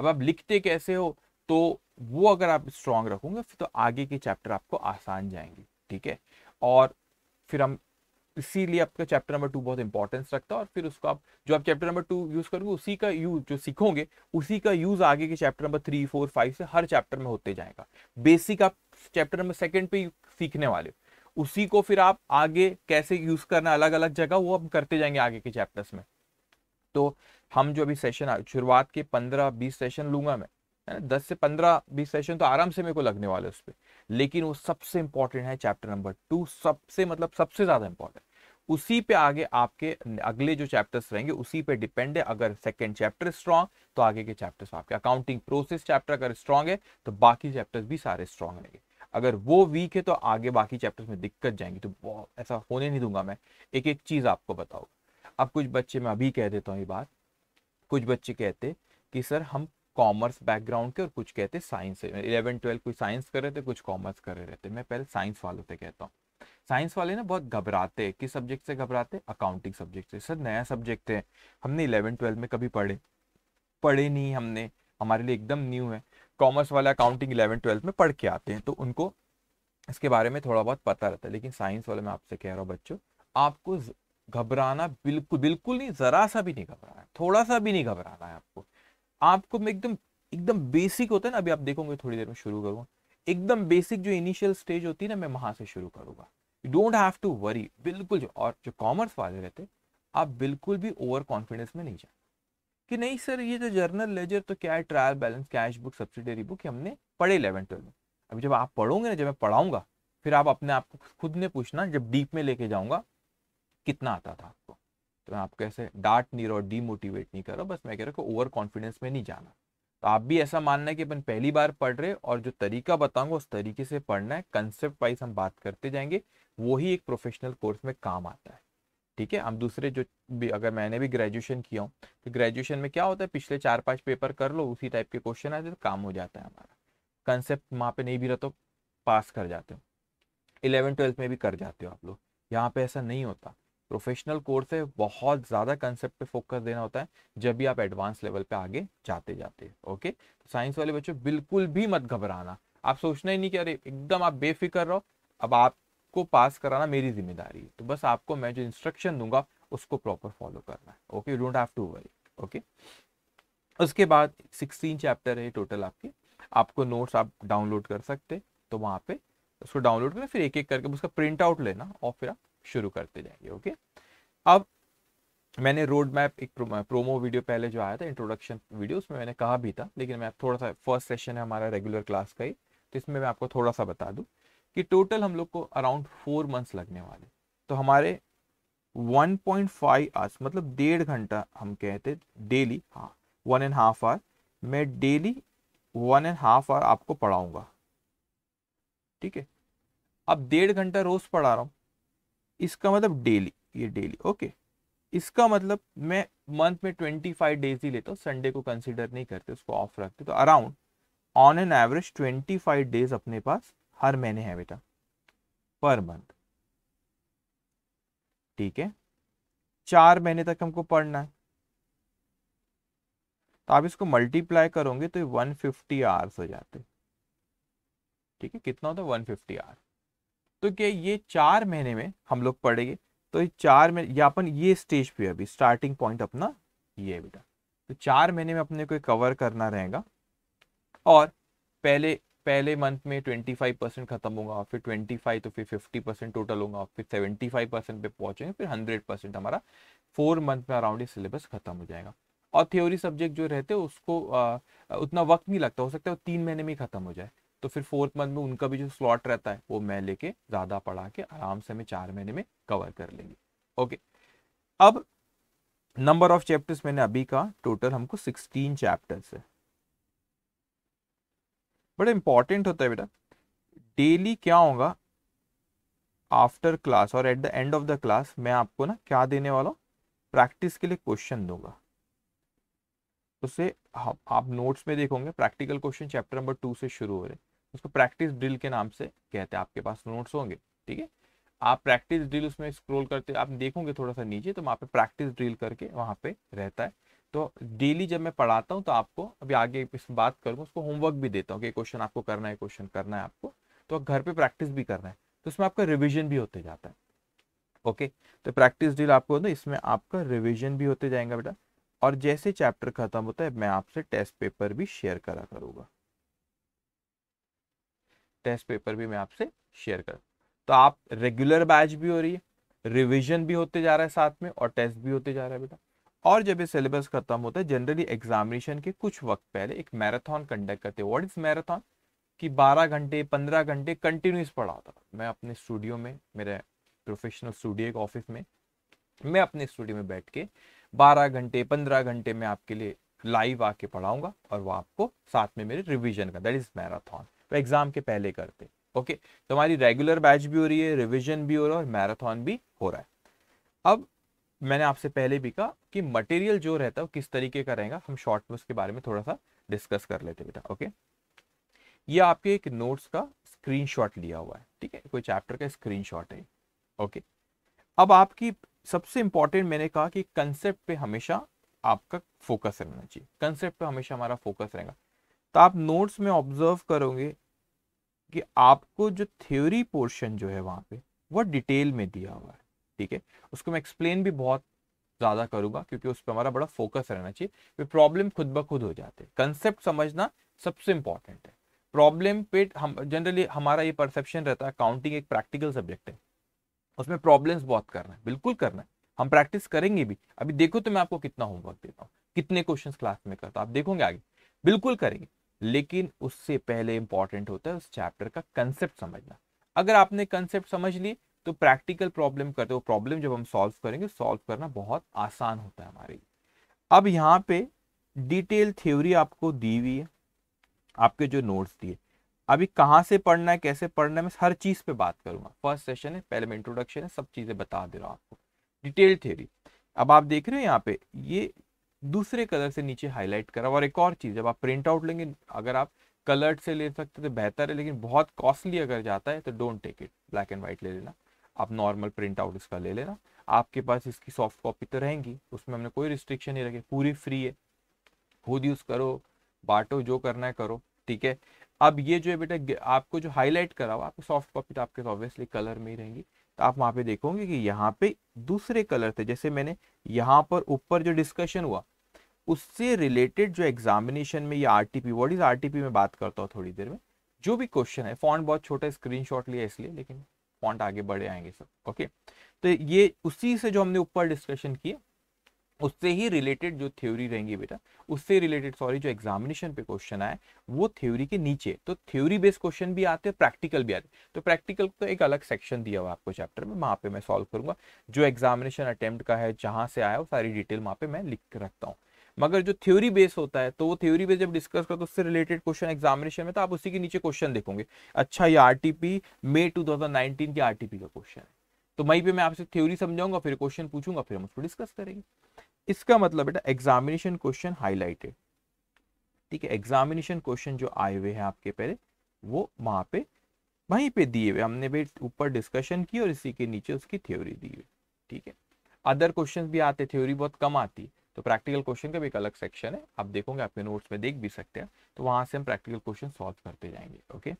अब आप लिखते कैसे हो तो वो अगर आप स्ट्रांग रखोगे तो आगे के चैप्टर आपको आसान जाएंगे ठीक है और फिर हम इसीलिए आपका चैप्टर नंबर टू बहुत इंपॉर्टेंस रखता है और फिर उसको आप जो आप चैप्टर नंबर टू यूज करोगे उसी का यूज जो सीखोगे उसी का यूज आगे के chapter number three four five से हर चैप्टर में होते जाएगा बेसिक आप चैप्टर नंबर सेकंड पे सीखने वाले हो उसी को फिर आप आगे कैसे यूज करना अलग अलग जगह वो आप करते जाएंगे आगे के चैप्टर्स में तो हम जो अभी सेशन शुरुआत के पंद्रह बीस सेशन लूंगा मैं है ना दस से पंद्रह बीस सेशन तो आराम से मेरे को लगने वाले उस पर लेकिन वो सबसे इंपॉर्टेंट है चैप्टर नंबर टू सबसे मतलब सबसे ज़्यादा इंपॉर्टेंट उसी पे आगे आपके अगले जो चैप्टर्स रहेंगे उसी पे डिपेंड है अगर सेकंड चैप्टर स्ट्रांग तो आगे के चैप्टर्स आपके अकाउंटिंग प्रोसेस चैप्टर अगर स्ट्रांग है तो बाकी चैप्टर्स भी सारे स्ट्रांग रहेंगे अगर वो वीक है तो आगे बाकी चैप्टर्स में दिक्कत जाएंगी तो ऐसा होने नहीं दूंगा मैं एक एक चीज़ आपको बताऊँ अब कुछ बच्चे मैं अभी कह देता हूँ ये बात कुछ बच्चे कहते कि सर हम कॉमर्स बैकग्राउंड के और कुछ कहते साइंस इलेवन ट्वेल्व कुछ साइंस कर रहे थे कुछ कॉमर्स कर रहे थे मैं पहले साइंस वालों से कहता हूँ साइंस वाले ना बहुत घबराते हैं किस सब्जेक्ट से घबराते हैं अकाउंटिंग सब्जेक्ट से सर नया सब्जेक्ट है हमने इलेवन ट्वेल्व में कभी पढ़े पढ़े नहीं हमने हमारे लिए एकदम न्यू है कॉमर्स वाले अकाउंटिंग इलेवन ट्वेल्थ में पढ़ के आते हैं तो उनको इसके बारे में थोड़ा बहुत पता रहता है लेकिन साइंस वाले मैं आपसे कह रहा हूँ बच्चों आपको घबराना बिल्कुल बिल्कुल नहीं ज़रा सा भी नहीं घबराना थोड़ा सा भी नहीं घबराना है आपको आपको मैं एकदम एकदम बेसिक होता है ना अभी आप देखोगे थोड़ी देर में शुरू करूंगा एकदम बेसिक जो इनिशियल स्टेज होती है ना मैं वहां से शुरू करूंगा you don't have to worry बिल्कुल जो और जो कॉमर्स वाले रहते आप बिल्कुल भी ओवर कॉन्फिडेंस में नहीं जाए कि नहीं सर ये जो जर्नल लेजर तो क्या है trial balance cash book subsidiary book हमने पढ़े इलेवन ट्वेल्व में अभी जब आप पढ़ोगे ना जब मैं पढ़ाऊंगा फिर आप अपने आप को खुद ने पूछना जब डीप में लेके जाऊंगा कितना आता था आपको तो मैं आपको ऐसे डांट नहीं रहा और डीमोटिवेट नहीं कर रहा बस मैं कह रहा हूँ ओवर कॉन्फिडेंस में नहीं जाना तो आप भी ऐसा मानना है कि अपन पहली बार पढ़ रहे और जो तरीका बताऊंगा उस तरीके से पढ़ना है कंसेप्ट वाइज हम बात करते जाएंगे वो ही एक प्रोफेशनल कोर्स में काम आता है ठीक है हम दूसरे जो भी अगर मैंने भी ग्रेजुएशन किया हूँ तो ग्रेजुएशन में क्या होता है पिछले चार पांच पेपर कर लो उसी टाइप के क्वेश्चन आते तो काम हो जाता है हमारा कंसेप्ट वहाँ पे नहीं भी रहा तो पास कर जाते हो इलेवन ट्वेल्थ में भी कर जाते हो आप लोग यहाँ पे ऐसा नहीं होता प्रोफेशनल कोर्स है बहुत ज़्यादा कंसेप्ट पे फोकस देना होता है जब भी आप एडवांस लेवल पे आगे जाते जाते ओके तो साइंस वाले बच्चों बिल्कुल भी मत घबराना आप सोचना ही नहीं कि अरे एकदम आप बेफिक्र रहो अब आपको पास कराना मेरी जिम्मेदारी है तो बस आपको मैं जो इंस्ट्रक्शन दूंगा उसको प्रॉपर फॉलो करना है okay you don't have to worry okay उसके बाद सिक्सटीन चैप्टर है टोटल आपके आपको नोट्स आप डाउनलोड कर सकते तो वहाँ पे उसको डाउनलोड करना फिर एक एक करके उसका प्रिंट आउट लेना और फिर आप शुरू करते जाएंगे ओके अब मैंने रोड मैप एक प्रोमो वीडियो पहले जो आया था इंट्रोडक्शन वीडियो उसमें मैंने कहा भी था लेकिन मैं थोड़ा सा फर्स्ट सेशन है हमारा रेगुलर क्लास का ही तो इसमें मैं आपको थोड़ा सा बता दूं कि टोटल हम लोग को अराउंड फोर मंथ्स लगने वाले तो हमारे 1.5 पॉइंट आवर्स मतलब डेढ़ घंटा हम कहते डेली हाँ वन एंड हाफ आवर मैं daily one and half hour आपको पढ़ाऊंगा ठीक है अब डेढ़ घंटा रोज पढ़ा रहा हूँ इसका मतलब डेली ये डेली ओके इसका मतलब मैं मंथ में ट्वेंटी फाइव डेज ही लेता हूँ संडे को कंसिडर नहीं करते उसको ऑफ रखते तो around on an average twenty five days अपने पास हर महीने है बेटा पर मंथ ठीक है चार महीने तक हमको पढ़ना है तो आप इसको मल्टीप्लाई करोगे तो वन फिफ्टी आवर्स हो जाते ठीक है कितना होता है वन फिफ्टी आवर्स तो क्या ये चार महीने में हम लोग पढ़ेंगे तो ये चार महीने या अपन ये स्टेज पे अभी स्टार्टिंग पॉइंट अपना ये बेटा तो चार महीने में अपने को कवर करना रहेगा और पहले पहले मंथ में 25 परसेंट खत्म होगा फिर 25 तो फिर 50 परसेंट टोटल होगा फिर 75 परसेंट पे पहुंचेंगे फिर 100 परसेंट हमारा फोर मंथ में अराउंड सिलेबस खत्म हो जाएगा और थ्योरी सब्जेक्ट जो रहते हैं उसको आ, उतना वक्त नहीं लगता हो सकता है तीन महीने में ही खत्म हो जाए तो फिर फोर्थ मंथ में उनका भी जो स्लॉट रहता है वो मैं लेके ज़्यादा पढ़ा के आराम से हमें चार महीने में कवर कर लेंगे ओके अब नंबर ऑफ चैप्टर्स मैंने अभी कहा टोटल हमको सिक्सटीन चैप्टर्स है बड़ा इंपॉर्टेंट होता है बेटा डेली क्या होगा आफ्टर क्लास और at the end of the class मैं आपको ना क्या देने वाला हूँ प्रैक्टिस के लिए क्वेश्चन दूंगा उसे आप नोट्स में देखोगे practical question chapter number two से शुरू हो रहे हैं उसको प्रैक्टिस ड्रिल के नाम से कहते हैं आपके पास नोट्स होंगे ठीक है आप प्रैक्टिस ड्रिल उसमें स्क्रोल करते आप देखोगे थोड़ा सा नीचे तो वहाँ पर प्रैक्टिस ड्रिल करके वहाँ पे रहता है तो डेली जब मैं पढ़ाता हूँ तो आपको अभी आगे इस बात करूँगा उसको होमवर्क भी देता हूँ कि क्वेश्चन आपको करना है क्वेश्चन करना है आपको तो घर पे प्रैक्टिस भी करना है तो उसमें आपका रिविजन भी होते जाता है ओके तो प्रैक्टिस डील आपको ना इसमें आपका रिविजन भी होते जाएंगे बेटा और जैसे चैप्टर खत्म होता है मैं आपसे टेस्ट पेपर भी शेयर करा करूँगा टेस्ट पेपर भी मैं आपसे शेयर कर तो आप रेगुलर बैच भी हो रही है रिविजन भी होते जा रहा है साथ में और टेस्ट भी होते जा रहा है बेटा और जब ये सिलेबस खत्म होता है जनरली एग्जामिनेशन के कुछ वक्त पहले एक मैराथन कंडक्ट करते हैं व्हाट इज मैराथन कि 12 घंटे 15 घंटे कंटिन्यूस पढ़ाता मैं अपने स्टूडियो में मेरे प्रोफेशनल स्टूडियो के ऑफिस में मैं अपने स्टूडियो में बैठ के 12 घंटे 15 घंटे में आपके लिए लाइव आके पढ़ाऊंगा और वो आपको साथ में मेरे रिविजन का दैट इज मैराथन तो एग्जाम के पहले करते ओके तो हमारी रेगुलर बैच भी हो रही है रिविजन भी हो रहा है और मैराथन भी हो रहा है अब मैंने आपसे पहले भी कहा कि मटेरियल जो रहता है वो किस तरीके का रहेगा हम शॉर्ट में उसके बारे में थोड़ा सा डिस्कस कर लेते बेटा ओके ये आपके एक नोट्स का स्क्रीनशॉट लिया हुआ है ठीक है कोई चैप्टर का स्क्रीनशॉट है ओके अब आपकी सबसे इंपॉर्टेंट मैंने कहा कि कंसेप्ट पे हमेशा आपका फोकस रहना चाहिए कंसेप्ट पे हमेशा हमारा फोकस रहेगा तो आप नोट्स में ऑब्जर्व करोगे कि आपको जो थ्योरी पोर्शन जो है वहाँ पे वह डिटेल में दिया हुआ है ठीक है उसको मैं एक्सप्लेन भी बहुत ज़्यादा करूँगा क्योंकि उस पर हमारा बड़ा फोकस रहना चाहिए प्रॉब्लम खुद ब खुद हो जाते हैं कंसेप्ट समझना सबसे इम्पॉर्टेंट है प्रॉब्लम पे हम जनरली हमारा ये परसेप्शन रहता है काउंटिंग एक प्रैक्टिकल सब्जेक्ट है उसमें प्रॉब्लम्स बहुत करना है बिल्कुल करना है हम प्रैक्टिस करेंगे भी अभी देखो तो मैं आपको कितना होमवर्क देता हूँ कितने क्वेश्चंस क्लास में करता हूँ आप देखोगे आगे बिल्कुल करेंगे लेकिन उससे पहले इंपॉर्टेंट होता है उस चैप्टर का कंसेप्ट समझना अगर आपने कंसेप्ट समझ ली तो प्रैक्टिकल प्रॉब्लम करते हो प्रॉब्लम जब हम सॉल्व करेंगे सॉल्व करना बहुत आसान होता है हमारे लिए अब यहाँ पे डिटेल थ्योरी आपको दी हुई है आपके जो नोट्स दिए अभी कहाँ से पढ़ना है कैसे पढ़ना है मैं हर चीज़ पे बात करूंगा फर्स्ट सेशन है पहले मैं इंट्रोडक्शन है सब चीज़ें बता दे रहा हूँ आपको डिटेल थ्योरी अब आप देख रहे हो यहाँ पे ये दूसरे कलर से नीचे हाईलाइट करा और एक और चीज़ जब आप प्रिंट आउट लेंगे अगर आप कलर्ड से ले सकते तो बेहतर है लेकिन बहुत कॉस्टली अगर जाता है तो don't take it black and white ले लेना आप नॉर्मल प्रिंट आउट इसका ले लेना आपके पास इसकी सॉफ्ट कॉपी तो रहेंगी उसमें हमने कोई रिस्ट्रिक्शन नहीं रखी पूरी फ्री है खुद यूज़ करो बांटो जो करना है करो ठीक है अब ये जो है बेटा आपको जो हाईलाइट करा हुआ आपकी सॉफ्ट कॉपी तो आपके ऑब्वियसली कलर में ही रहेंगी तो आप वहां पे देखोगे कि यहाँ पे दूसरे कलर थे जैसे मैंने यहाँ पर ऊपर जो डिस्कशन हुआ उससे रिलेटेड जो एग्जामिनेशन में या आरटीपी व्हाट इज आरटीपी में बात करता हूँ थोड़ी देर में जो भी क्वेश्चन है फॉन्ट बहुत छोटा स्क्रीनशॉट लिया इसलिए लेकिन फॉन्ट आगे बढ़े आएंगे सब ओके तो ये उसी से जो हमने ऊपर डिस्कशन किया उससे ही रिलेटेड जो थ्योरी रहेंगी बेटा उससे रिलेटेड सॉरी जो एग्जामिनेशन पे क्वेश्चन आए वो थ्योरी के नीचे तो थ्योरी बेस्ड क्वेश्चन भी आते हैं प्रैक्टिकल भी आते हैं तो प्रैक्टिकल तो एक अलग सेक्शन दिया हुआ आपको चैप्टर में वहां पे मैं सॉल्व करूंगा जो एग्जामिनेशन अटेम्प्ट का है जहाँ से आया वो सारी डिटेल वहां पे मैं लिख रखता हूँ मगर जो थ्योरी बेस होता है तो वो थ्योरी बेस जब डिस्कस करो तो उससे रिलेटेड क्वेश्चन एग्जामिनेशन में तो आप उसी के नीचे क्वेश्चन देखोगे अच्छा ये आरटीपी थाउजेंड 2019 के आरटीपी का क्वेश्चन है तो मई पे मैं आपसे थ्योरी समझाऊंगा फिर क्वेश्चन पूछूंगा फिर हम उसको डिस्कस करेंगे इसका मतलब बेटा एग्जामिनेशन क्वेश्चन हाईलाइटेड ठीक है एग्जामिनेशन क्वेश्चन जो आए हुए हैं आपके पहले वो वहां पे वहीं पे दिए हुए हमने भी ऊपर डिस्कशन की और इसी के नीचे उसकी थ्योरी दी हुई ठीक है अदर क्वेश्चन भी आते थ्योरी बहुत कम आती है तो प्रैक्टिकल क्वेश्चन का भी एक अलग सेक्शन है आप देखोगे आपके नोट्स में देख भी सकते हैं तो वहां से हम प्रैक्टिकल क्वेश्चन सॉल्व करते जाएंगे ओके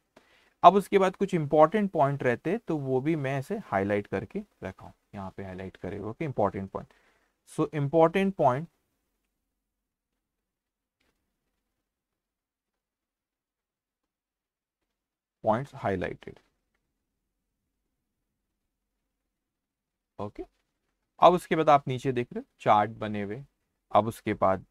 अब उसके बाद कुछ इंपॉर्टेंट पॉइंट रहते तो वो भी मैं ऐसे हाईलाइट करके रखा यहाँ पे हाईलाइट करे okay important point so important point points highlighted okay अब उसके बाद आप नीचे देख रहे हो चार्ट बने हुए अब उसके बाद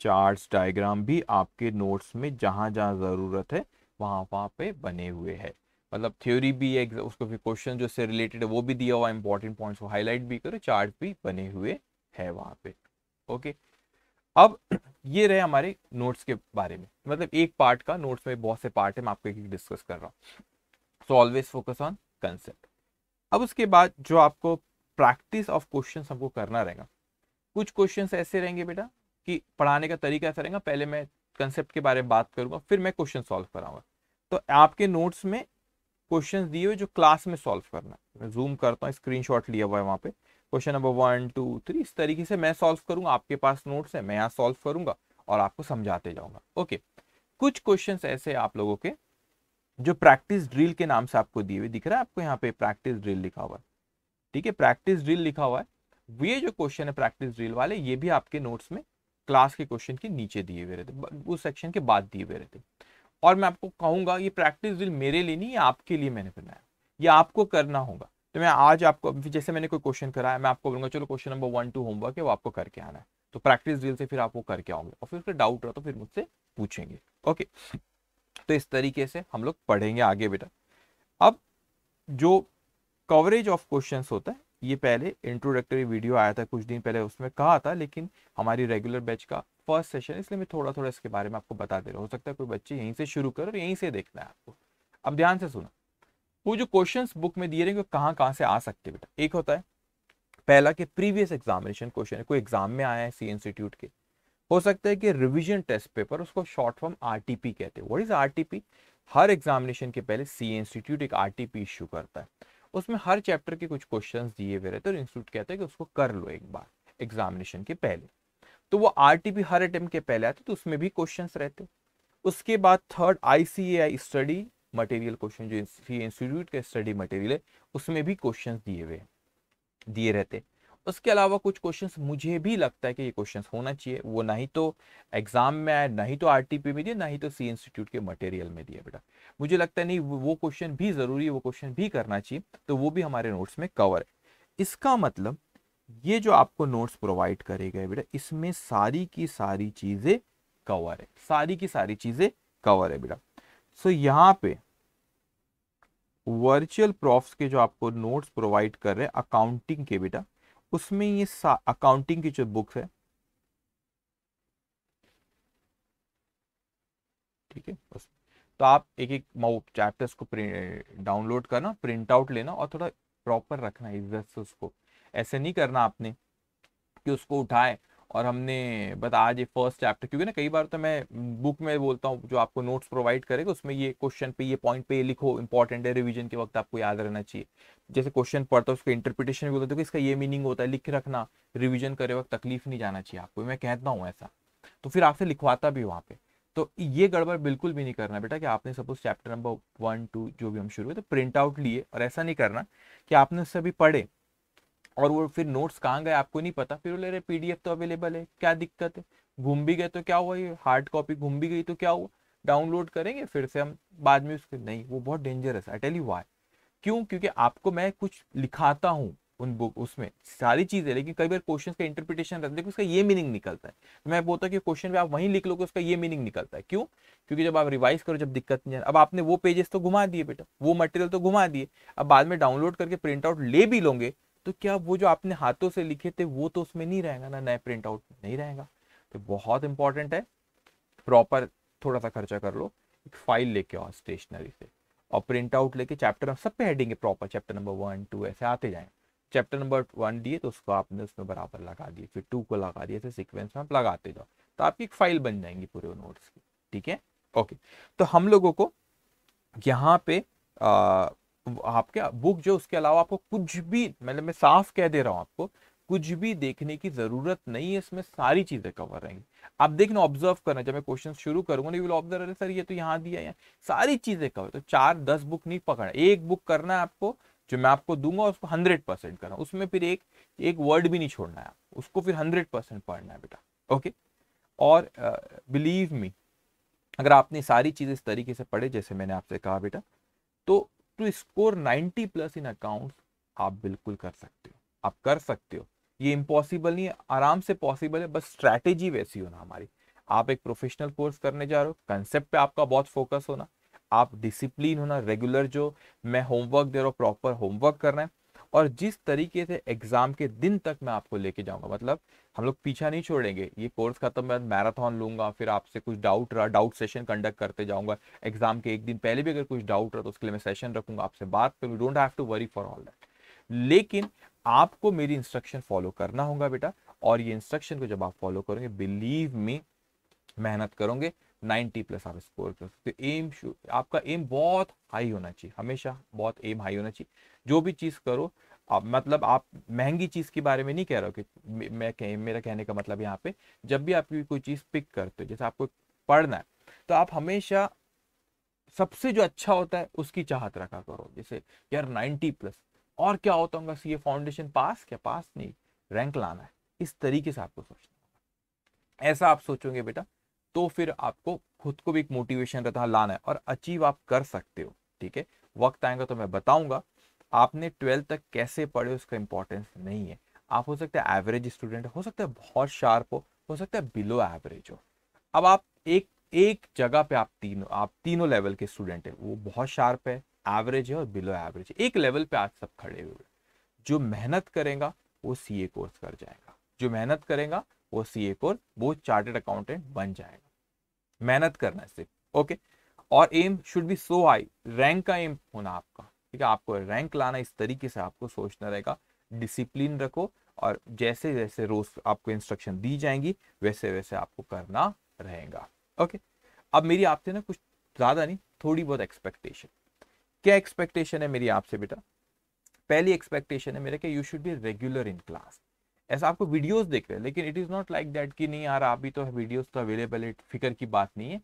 चार्ट्स डायग्राम भी आपके नोट्स में जहां जहां ज़रूरत है वहां वहां पे बने हुए है मतलब थ्योरी भी है उसको फिर क्वेश्चन जो से रिलेटेड है वो भी दिया हुआ इंपॉर्टेंट पॉइंट्स को हाईलाइट भी करो चार्ट भी बने हुए है वहां पे ओके अब *clears throat* ये रहे हमारे नोट्स के बारे में मतलब एक पार्ट का नोट्स में बहुत से पार्ट है मैं आपको एक डिस्कस कर रहा हूँ so always focus on concept अब उसके बाद जो आपको प्रैक्टिस ऑफ क्वेश्चन हमको करना रहेगा कुछ क्वेश्चन ऐसे रहेंगे बेटा कि पढ़ाने का तरीका ऐसा रहेगा पहले मैं कंसेप्ट के बारे में बात करूंगा फिर मैं क्वेश्चन सॉल्व कराऊंगा तो आपके नोट्स में क्वेश्चन दिए हुए जो क्लास में सॉल्व करना है मैं जूम करता हूँ स्क्रीन लिया हुआ है वहाँ पे question number one two three इस तरीके से मैं सॉल्व करूंगा आपके पास नोट्स है मैं यहाँ सॉल्व करूंगा और आपको समझाते जाऊंगा ओके कुछ क्वेश्चन ऐसे आप लोगों के जो प्रैक्टिस ड्रिल के नाम से आपको दिए हुए दिख रहा है आपको यहाँ पे प्रैक्टिस ड्रिल लिखा हुआ है ठीक है प्रैक्टिस ड्रिल लिखा हुआ है ये जो क्वेश्चन है प्रैक्टिस ड्रिल वाले ये भी आपके नोट्स में क्लास के क्वेश्चन के नीचे दिए हुए रहते उस सेक्शन के बाद दिए हुए रहते और मैं आपको कहूंगा ये प्रैक्टिस ड्रिल मेरे लिए नहीं आपके लिए मैंने बनाया ये आपको करना होगा तो मैं आज आपको जैसे मैंने कोई क्वेश्चन कराया मैं आपको बोलूंगा चलो question number one two homework है वो आपको करके आना है तो प्रैक्टिस ड्रिल से फिर आप वो करके आओगे और फिर उसका डाउट रहा तो फिर मुझसे पूछेंगे ओके तो इस तरीके से हम लोग पढ़ेंगे आगे बेटा अब जो कवरेज ऑफ क्वेश्चंस होता है ये पहले इंट्रोडक्टरी वीडियो आया था कुछ दिन पहले उसमें कहा था लेकिन हमारी रेगुलर बैच का फर्स्ट सेशन इसलिए मैं थोड़ा थोड़ा इसके बारे में आपको बता दे रहा हूँ हो सकता है कोई बच्चे यहीं से शुरू करो यहीं से देखना है आपको अब ध्यान से सुनो वो जो क्वेश्चन बुक में दिए रहेंगे कहाँ कहाँ से आ सकते बेटा एक होता है पहला के प्रीवियस एग्जामिनेशन क्वेश्चन है कोई एग्जाम में आया है सी इंस्टीट्यूट के हो सकता है कि रिविजन टेस्ट पेपर उसको शॉर्ट फॉर्म आरटीपी कहते हैं व्हाट इज आरटीपी हर एग्जामिनेशन के पहले सी इंस्टीट्यूट एक आरटीपी इशू करता है उसमें हर चैप्टर के कुछ क्वेश्चन दिए हुए रहते हैं और इंस्टीट्यूट कहते हैं कि उसको कर लो एक बार एग्जामिनेशन के पहले तो वो आरटीपी हर अटेम्प्ट के पहले आते तो उसमें भी क्वेश्चन रहते उसके बाद third ICAI study material question जो इंस्टीट्यूट का स्टडी मटेरियल है उसमें भी क्वेश्चन दिए हुए दिए रहते उसके अलावा कुछ क्वेश्चंस मुझे भी लगता है कि ये क्वेश्चंस होना चाहिए वो नहीं तो एग्जाम में आए ही तो आरटीपी में दिए ही तो सी इंस्टीट्यूट के मटेरियल में दिए बेटा मुझे लगता है नहीं वो क्वेश्चन भी जरूरी है वो क्वेश्चन भी करना चाहिए तो वो भी हमारे नोट्स में कवर है इसका मतलब ये जो आपको नोट्स प्रोवाइड करे गए बेटा इसमें सारी की सारी चीजें कवर है सारी की सारी चीजें कवर है बेटा सो यहाँ पे वर्चुअल प्रॉफ्स के जो आपको नोट्स प्रोवाइड कर रहे हैं अकाउंटिंग के बेटा उसमें ये अकाउंटिंग की जो बुक है ठीक है तो आप एक एक चैप्टर्स को डाउनलोड करना प्रिंट आउट लेना और थोड़ा प्रॉपर रखना इज्जत से उसको ऐसे नहीं करना आपने कि उसको उठाए और हमने बता आज ये फर्स्ट चैप्टर क्योंकि ना कई बार तो मैं बुक में बोलता हूँ जो आपको नोट्स प्रोवाइड करेगा उसमें ये क्वेश्चन पे ये पॉइंट पे ये लिखो इंपॉर्टेंट है रिवीजन के वक्त आपको याद रहना चाहिए जैसे क्वेश्चन पढ़ता है उसका तो इंटरप्रिटेशन भी बोलते हो कि इसका ये मीनिंग होता है लिख रखना रिविजन करे वक्त तकलीफ नहीं जाना चाहिए आपको मैं कहता हूँ ऐसा तो फिर आपसे लिखवाता भी वहाँ पे तो ये गड़बड़ बिल्कुल भी नहीं करना बेटा कि आपने suppose chapter number one two जो भी हम शुरू हुए तो प्रिंट आउट लिए और ऐसा नहीं करना कि आपने उससे अभी पढ़े और वो फिर नोट्स कहाँ गए आपको नहीं पता फिर बोले अरे पीडीएफ तो अवेलेबल है क्या दिक्कत है घूम भी गए तो क्या हुआ ये हार्ड कॉपी घूम भी गई तो क्या हुआ डाउनलोड करेंगे फिर से हम बाद में उसके नहीं वो बहुत dangerous I tell you why क्यों क्योंकि आपको मैं कुछ लिखाता हूँ उन बुक उसमें सारी चीज़ें लेकिन कई बार क्वेश्चन का इंटरप्रिटेशन रहता है उसका ये मीनिंग निकलता है तो मैं बोलता हूँ कि क्वेश्चन में आप वहीं लिख लो उसका ये मीनिंग निकलता है क्यों क्योंकि जब आप रिवाइज करो जब दिक्कत नहीं अब आपने वो पेजेस तो घुमा दिए बेटा वो मटेरियल तो घुमा दिए अब बाद में डाउनलोड करके प्रिंट आउट ले भी लोगे तो क्या वो जो आपने हाथों से लिखे थे वो तो उसमें नहीं रहेगा ना नए प्रिंट आउट में नहीं रहेगा तो बहुत इंपॉर्टेंट है प्रॉपर थोड़ा सा खर्चा कर लो एक फाइल लेके आओ स्टेशनरी से और प्रिंट आउट लेके चैप्टर सब पे हेडिंग है proper chapter number one two ऐसे आते जाए चैप्टर नंबर वन दिए तो उसको आपने उसमें बराबर लगा दिए फिर टू को लगा दिए ऐसे सिक्वेंस में आप लगाते जाओ तो आपकी एक फाइल बन जाएंगी पूरे नोट्स की ठीक है ओके तो हम लोगों को यहाँ पे आ, आपके बुक जो उसके अलावा आपको कुछ भी मतलब मैं साफ कह दे रहा हूँ आपको कुछ भी देखने की जरूरत नहीं है इसमें सारी चीजें कवर रहेंगी आप देखना ऑब्जर्व करना जब मैं क्वेश्चन शुरू करूंगा यू विल ऑब्जर्व अरे सर ये तो यहाँ दिया है सारी चीजें कवर तो चार दस बुक नहीं पकड़ना एक बुक करना है आपको जो मैं आपको दूंगा उसको हंड्रेड परसेंट करना उसमें फिर एक एक वर्ड भी नहीं छोड़ना है उसको फिर हंड्रेड परसेंट पढ़ना है बेटा ओके और बिलीव uh, मी अगर आपने सारी चीज़ें इस तरीके से पढ़े जैसे मैंने आपसे कहा बेटा तो to score 90 plus in accounts आप बिल्कुल कर सकते हो आप कर सकते हो ये इम्पॉसिबल नहीं है आराम से पॉसिबल है बस स्ट्रैटेजी वैसी होना हमारी आप एक प्रोफेशनल कोर्स करने जा रहे हो कंसेप्ट पे आपका बहुत फोकस होना आप डिसिप्लिन होना रेगुलर जो मैं होमवर्क दे रहा हूँ प्रॉपर होमवर्क करना है और जिस तरीके से एग्जाम के दिन तक मैं आपको लेके जाऊंगा मतलब हम लोग पीछा नहीं छोड़ेंगे ये कोर्स खत्म मैं मैराथन लूंगा फिर आपसे कुछ डाउट रहा डाउट सेशन कंडक्ट करते जाऊंगा एग्जाम के एक दिन पहले भी अगर कुछ डाउट रहा तो उसके लिए मैं सेशन रखूंगा आपसे बात करूँ don't have to worry for all that लेकिन आपको मेरी इंस्ट्रक्शन फॉलो करना होगा बेटा और ये इंस्ट्रक्शन को जब आप फॉलो करोगे बिलीव मी मेहनत करोगे 90 प्लस आप स्कोर कर सकते हो एम आपका एम बहुत हाई होना चाहिए हमेशा बहुत एम हाई होना चाहिए जो भी चीज़ करो आप मतलब आप महंगी चीज़ के बारे में नहीं कह रहे हो कि मैं कह, मेरा कहने का मतलब यहाँ पे जब भी आप कोई चीज़ पिक करते हो जैसे आपको पढ़ना है तो आप हमेशा सबसे जो अच्छा होता है उसकी चाहत रखा करो जैसे यार 90 प्लस और क्या होता होगा सी फाउंडेशन पास क्या पास नहीं रैंक लाना है इस तरीके से आपको सोचना ऐसा आप सोचोगे बेटा तो फिर आपको खुद को भी एक मोटिवेशन रहता है लाना है और अचीव आप कर सकते हो ठीक है वक्त आएगा तो मैं बताऊंगा आपने ट्वेल्थ तक कैसे पढ़े उसका इंपॉर्टेंस नहीं है आप हो सकते हैं एवरेज स्टूडेंट हो सकता है बहुत शार्प हो हो सकता है बिलो एवरेज हो अब आप एक एक जगह पे आप तीनों आप तीनों लेवल के स्टूडेंट है वो बहुत शार्प है एवरेज है और बिलो एवरेज एक लेवल पे आज सब खड़े हुए जो मेहनत करेगा वो सी कोर्स कर जाएगा जो मेहनत करेगा वो सी ए कोर वो चार्टेड अकाउंटेंट बन जाएगा मेहनत करना सिर्फ ओके और aim should be so high rank का एम होना आपका ठीक है आपको रैंक लाना इस तरीके से आपको सोचना रहेगा डिसिप्लिन रखो और जैसे जैसे रोज आपको इंस्ट्रक्शन दी जाएंगी वैसे वैसे आपको करना रहेगा ओके अब मेरी आपसे ना कुछ ज़्यादा नहीं थोड़ी बहुत एक्सपेक्टेशन क्या एक्सपेक्टेशन है मेरी आपसे बेटा पहली एक्सपेक्टेशन है मेरे कि you should be regular in class ऐसा आपको वीडियोस देख रहे हैं लेकिन it is not like that कि नहीं यार अभी तो वीडियोस तो अवेलेबल है फिकर की बात नहीं है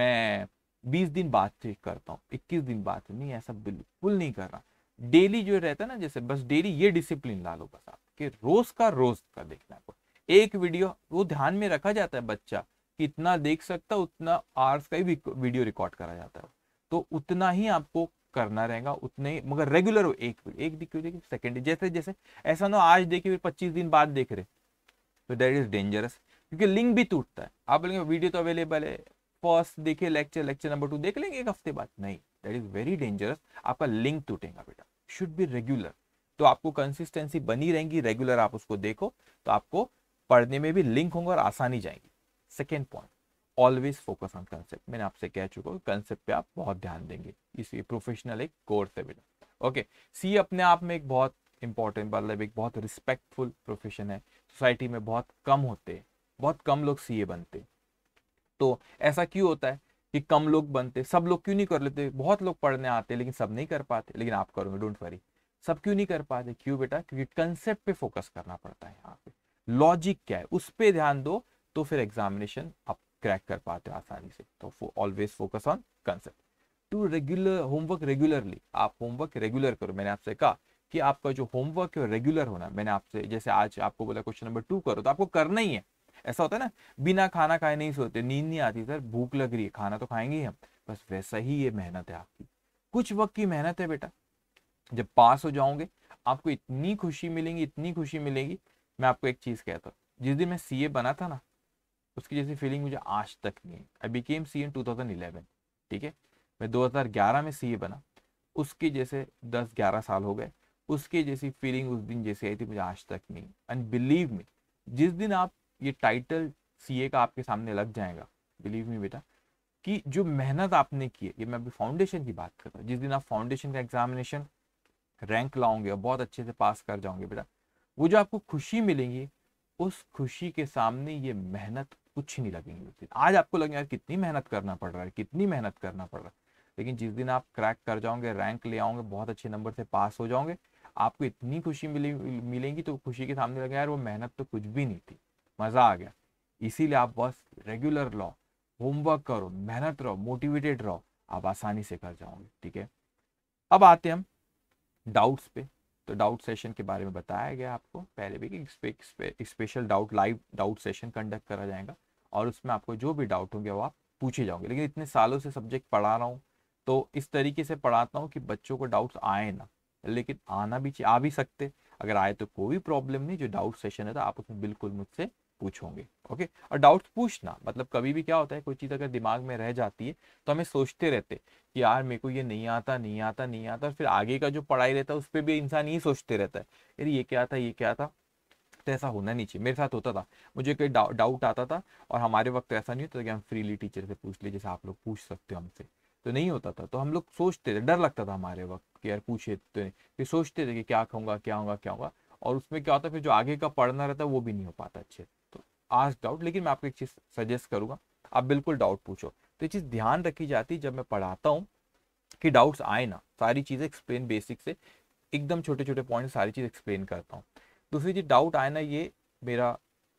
मैं बीस दिन बाद चेक करता हूँ इक्कीस दिन बाद नहीं ऐसा बिल्कुल नहीं कर रहा डेली जो रहता है ना जैसे बस डेली ये डिसिप्लिन ला लो बस आप कि रोज का रोज का देखना है एक वीडियो वो ध्यान में रखा जाता है बच्चा कितना देख सकता उतना आर्स का ही वीडियो रिकॉर्ड करा जाता है तो उतना ही आपको करना रहेगा उतने ही मगर रेगुलर हो एक एक वीक क्यों देखिए सेकेंड जैसे जैसे ऐसा ना आज देखिए फिर पच्चीस दिन बाद देख रहे तो दैट इज डेंजरस क्योंकि लिंक भी टूटता है आप बोलेंगे वीडियो तो अवेलेबल है फर्स्ट देखिए लेक्चर लेक्चर नंबर टू देख लेंगे एक हफ्ते बाद नहीं दैट इज वेरी डेंजरस आपका लिंक टूटेगा बेटा शुड बी रेगुलर तो आपको कंसिस्टेंसी बनी रहेगी रेगुलर आप उसको देखो तो आपको पढ़ने में भी लिंक होंगे और आसानी जाएगी second point always focus on concept मैंने आपसे कह चुका हूँ कंसेप्ट पे आप बहुत ध्यान देंगे इसलिए प्रोफेशनल एक कोर्स है बेटा ओके सी अपने आप में एक बहुत इंपॉर्टेंट मतलब एक बहुत रिस्पेक्टफुल प्रोफेशन है सोसाइटी में बहुत कम होते हैं बहुत कम लोग सी बनते तो ऐसा क्यों होता है कि कम लोग बनते सब लोग क्यों नहीं कर लेते बहुत लोग पढ़ने आते लेकिन सब नहीं कर पाते लेकिन आप करोगे डोंट वरी सब क्यों नहीं कर पाते क्यों बेटा क्योंकि कंसेप्ट पे फोकस करना पड़ता है यहाँ पे लॉजिक क्या है उस पर ध्यान दो तो फिर एग्जामिनेशन आप क्रैक कर पाते हो आसानी से तो always focus on concept two regular homework regularly आप होमवर्क रेगुलर करो मैंने आपसे कहा कि आपका जो होमवर्क है रेगुलर होना मैंने आपसे जैसे आज आपको बोला क्वेश्चन नंबर टू करो तो आपको करना ही है ऐसा होता है ना बिना खाना खाए नहीं सोते नींद नहीं आती सर भूख लग रही है खाना तो खाएंगे ही हम बस वैसा ही ये मेहनत है आपकी कुछ वक्त की मेहनत है बेटा जब पास हो जाओगे आपको इतनी खुशी मिलेंगी इतनी खुशी मिलेगी मैं आपको एक चीज़ कहता हूँ जिस दिन मैं सीए बना था ना उसकी जैसी फीलिंग मुझे आज तक नहीं है I became C in eleven ठीक है मैं 2011 में सी बना उसके जैसे 10-11 साल हो गए उसके जैसी फीलिंग उस दिन जैसी आई थी मुझे आज तक नहीं एंड बिलीव मी जिस दिन आप ये टाइटल सी का आपके सामने लग जाएगा बिलीव मी बेटा कि जो मेहनत आपने की है ये मैं अभी फाउंडेशन की बात कर रहा हूँ जिस दिन आप फाउंडेशन का एग्जामिनेशन रैंक लाओगे और बहुत अच्छे से पास कर जाओगे बेटा वो जो आपको खुशी मिलेंगी उस खुशी के सामने ये मेहनत कुछ नहीं लगेंगी उस दिन आज आपको लगेगा कितनी मेहनत करना पड़ रहा है कितनी मेहनत करना पड़ रहा है लेकिन जिस दिन आप क्रैक कर जाओगे रैंक ले आओगे बहुत अच्छे नंबर से पास हो जाओगे आपको इतनी खुशी मिले मिलेंगी तो खुशी के सामने लगेगा यार वो मेहनत तो कुछ भी नहीं थी मज़ा आ गया इसीलिए आप बस रेगुलर लो होमवर्क करो मेहनत रहो मोटिवेटेड रहो आप आसानी से कर जाओगे ठीक है अब आते हैं हम डाउट्स पे तो डाउट सेशन के बारे में बताया गया आपको पहले भी कि special doubt live doubt session conduct करा जाएगा और उसमें आपको जो भी डाउट होंगे वो आप पूछे जाओगे लेकिन इतने सालों से सब्जेक्ट पढ़ा रहा हूँ तो इस तरीके से पढ़ाता हूँ कि बच्चों को डाउट्स आए ना लेकिन आना भी चाहिए आ भी सकते अगर आए तो कोई प्रॉब्लम नहीं जो डाउट सेशन है तो आप उसमें बिल्कुल मुझसे पूछोगे ओके और डाउट पूछना मतलब कभी भी क्या होता है कोई चीज़ अगर दिमाग में रह जाती है तो हमें सोचते रहते कि यार मेरे को ये नहीं आता नहीं आता नहीं आता और फिर आगे का जो पढ़ाई रहता है उस पर भी इंसान ही सोचते रहता है यार ये क्या था ये क्या था तो ऐसा होना नहीं चाहिए मेरे साथ होता था मुझे कोई डाउट आता था और हमारे वक्त ऐसा नहीं होता कि हम फ्रीली टीचर से पूछ लिए जैसे आप लोग पूछ सकते हो हमसे तो नहीं होता था तो हम लोग सोचते थे डर लगता था हमारे वक्त कि यार पूछे तो फिर सोचते थे कि क्या कहूँगा क्या होगा क्या होगा और उसमें क्या होता है फिर जो आगे का पढ़ना रहता है वो भी नहीं हो पाता अच्छे से आज डाउट लेकिन मैं आपको एक चीज़ सजेस्ट करूंगा आप बिल्कुल डाउट पूछो तो ये चीज़ ध्यान रखी जाती है जब मैं पढ़ाता हूँ कि डाउट्स आए ना सारी चीज़ें एक्सप्लेन बेसिक से एकदम छोटे छोटे पॉइंट सारी चीज़ एक्सप्लेन करता हूँ दूसरी चीज़ डाउट आए ना ये मेरा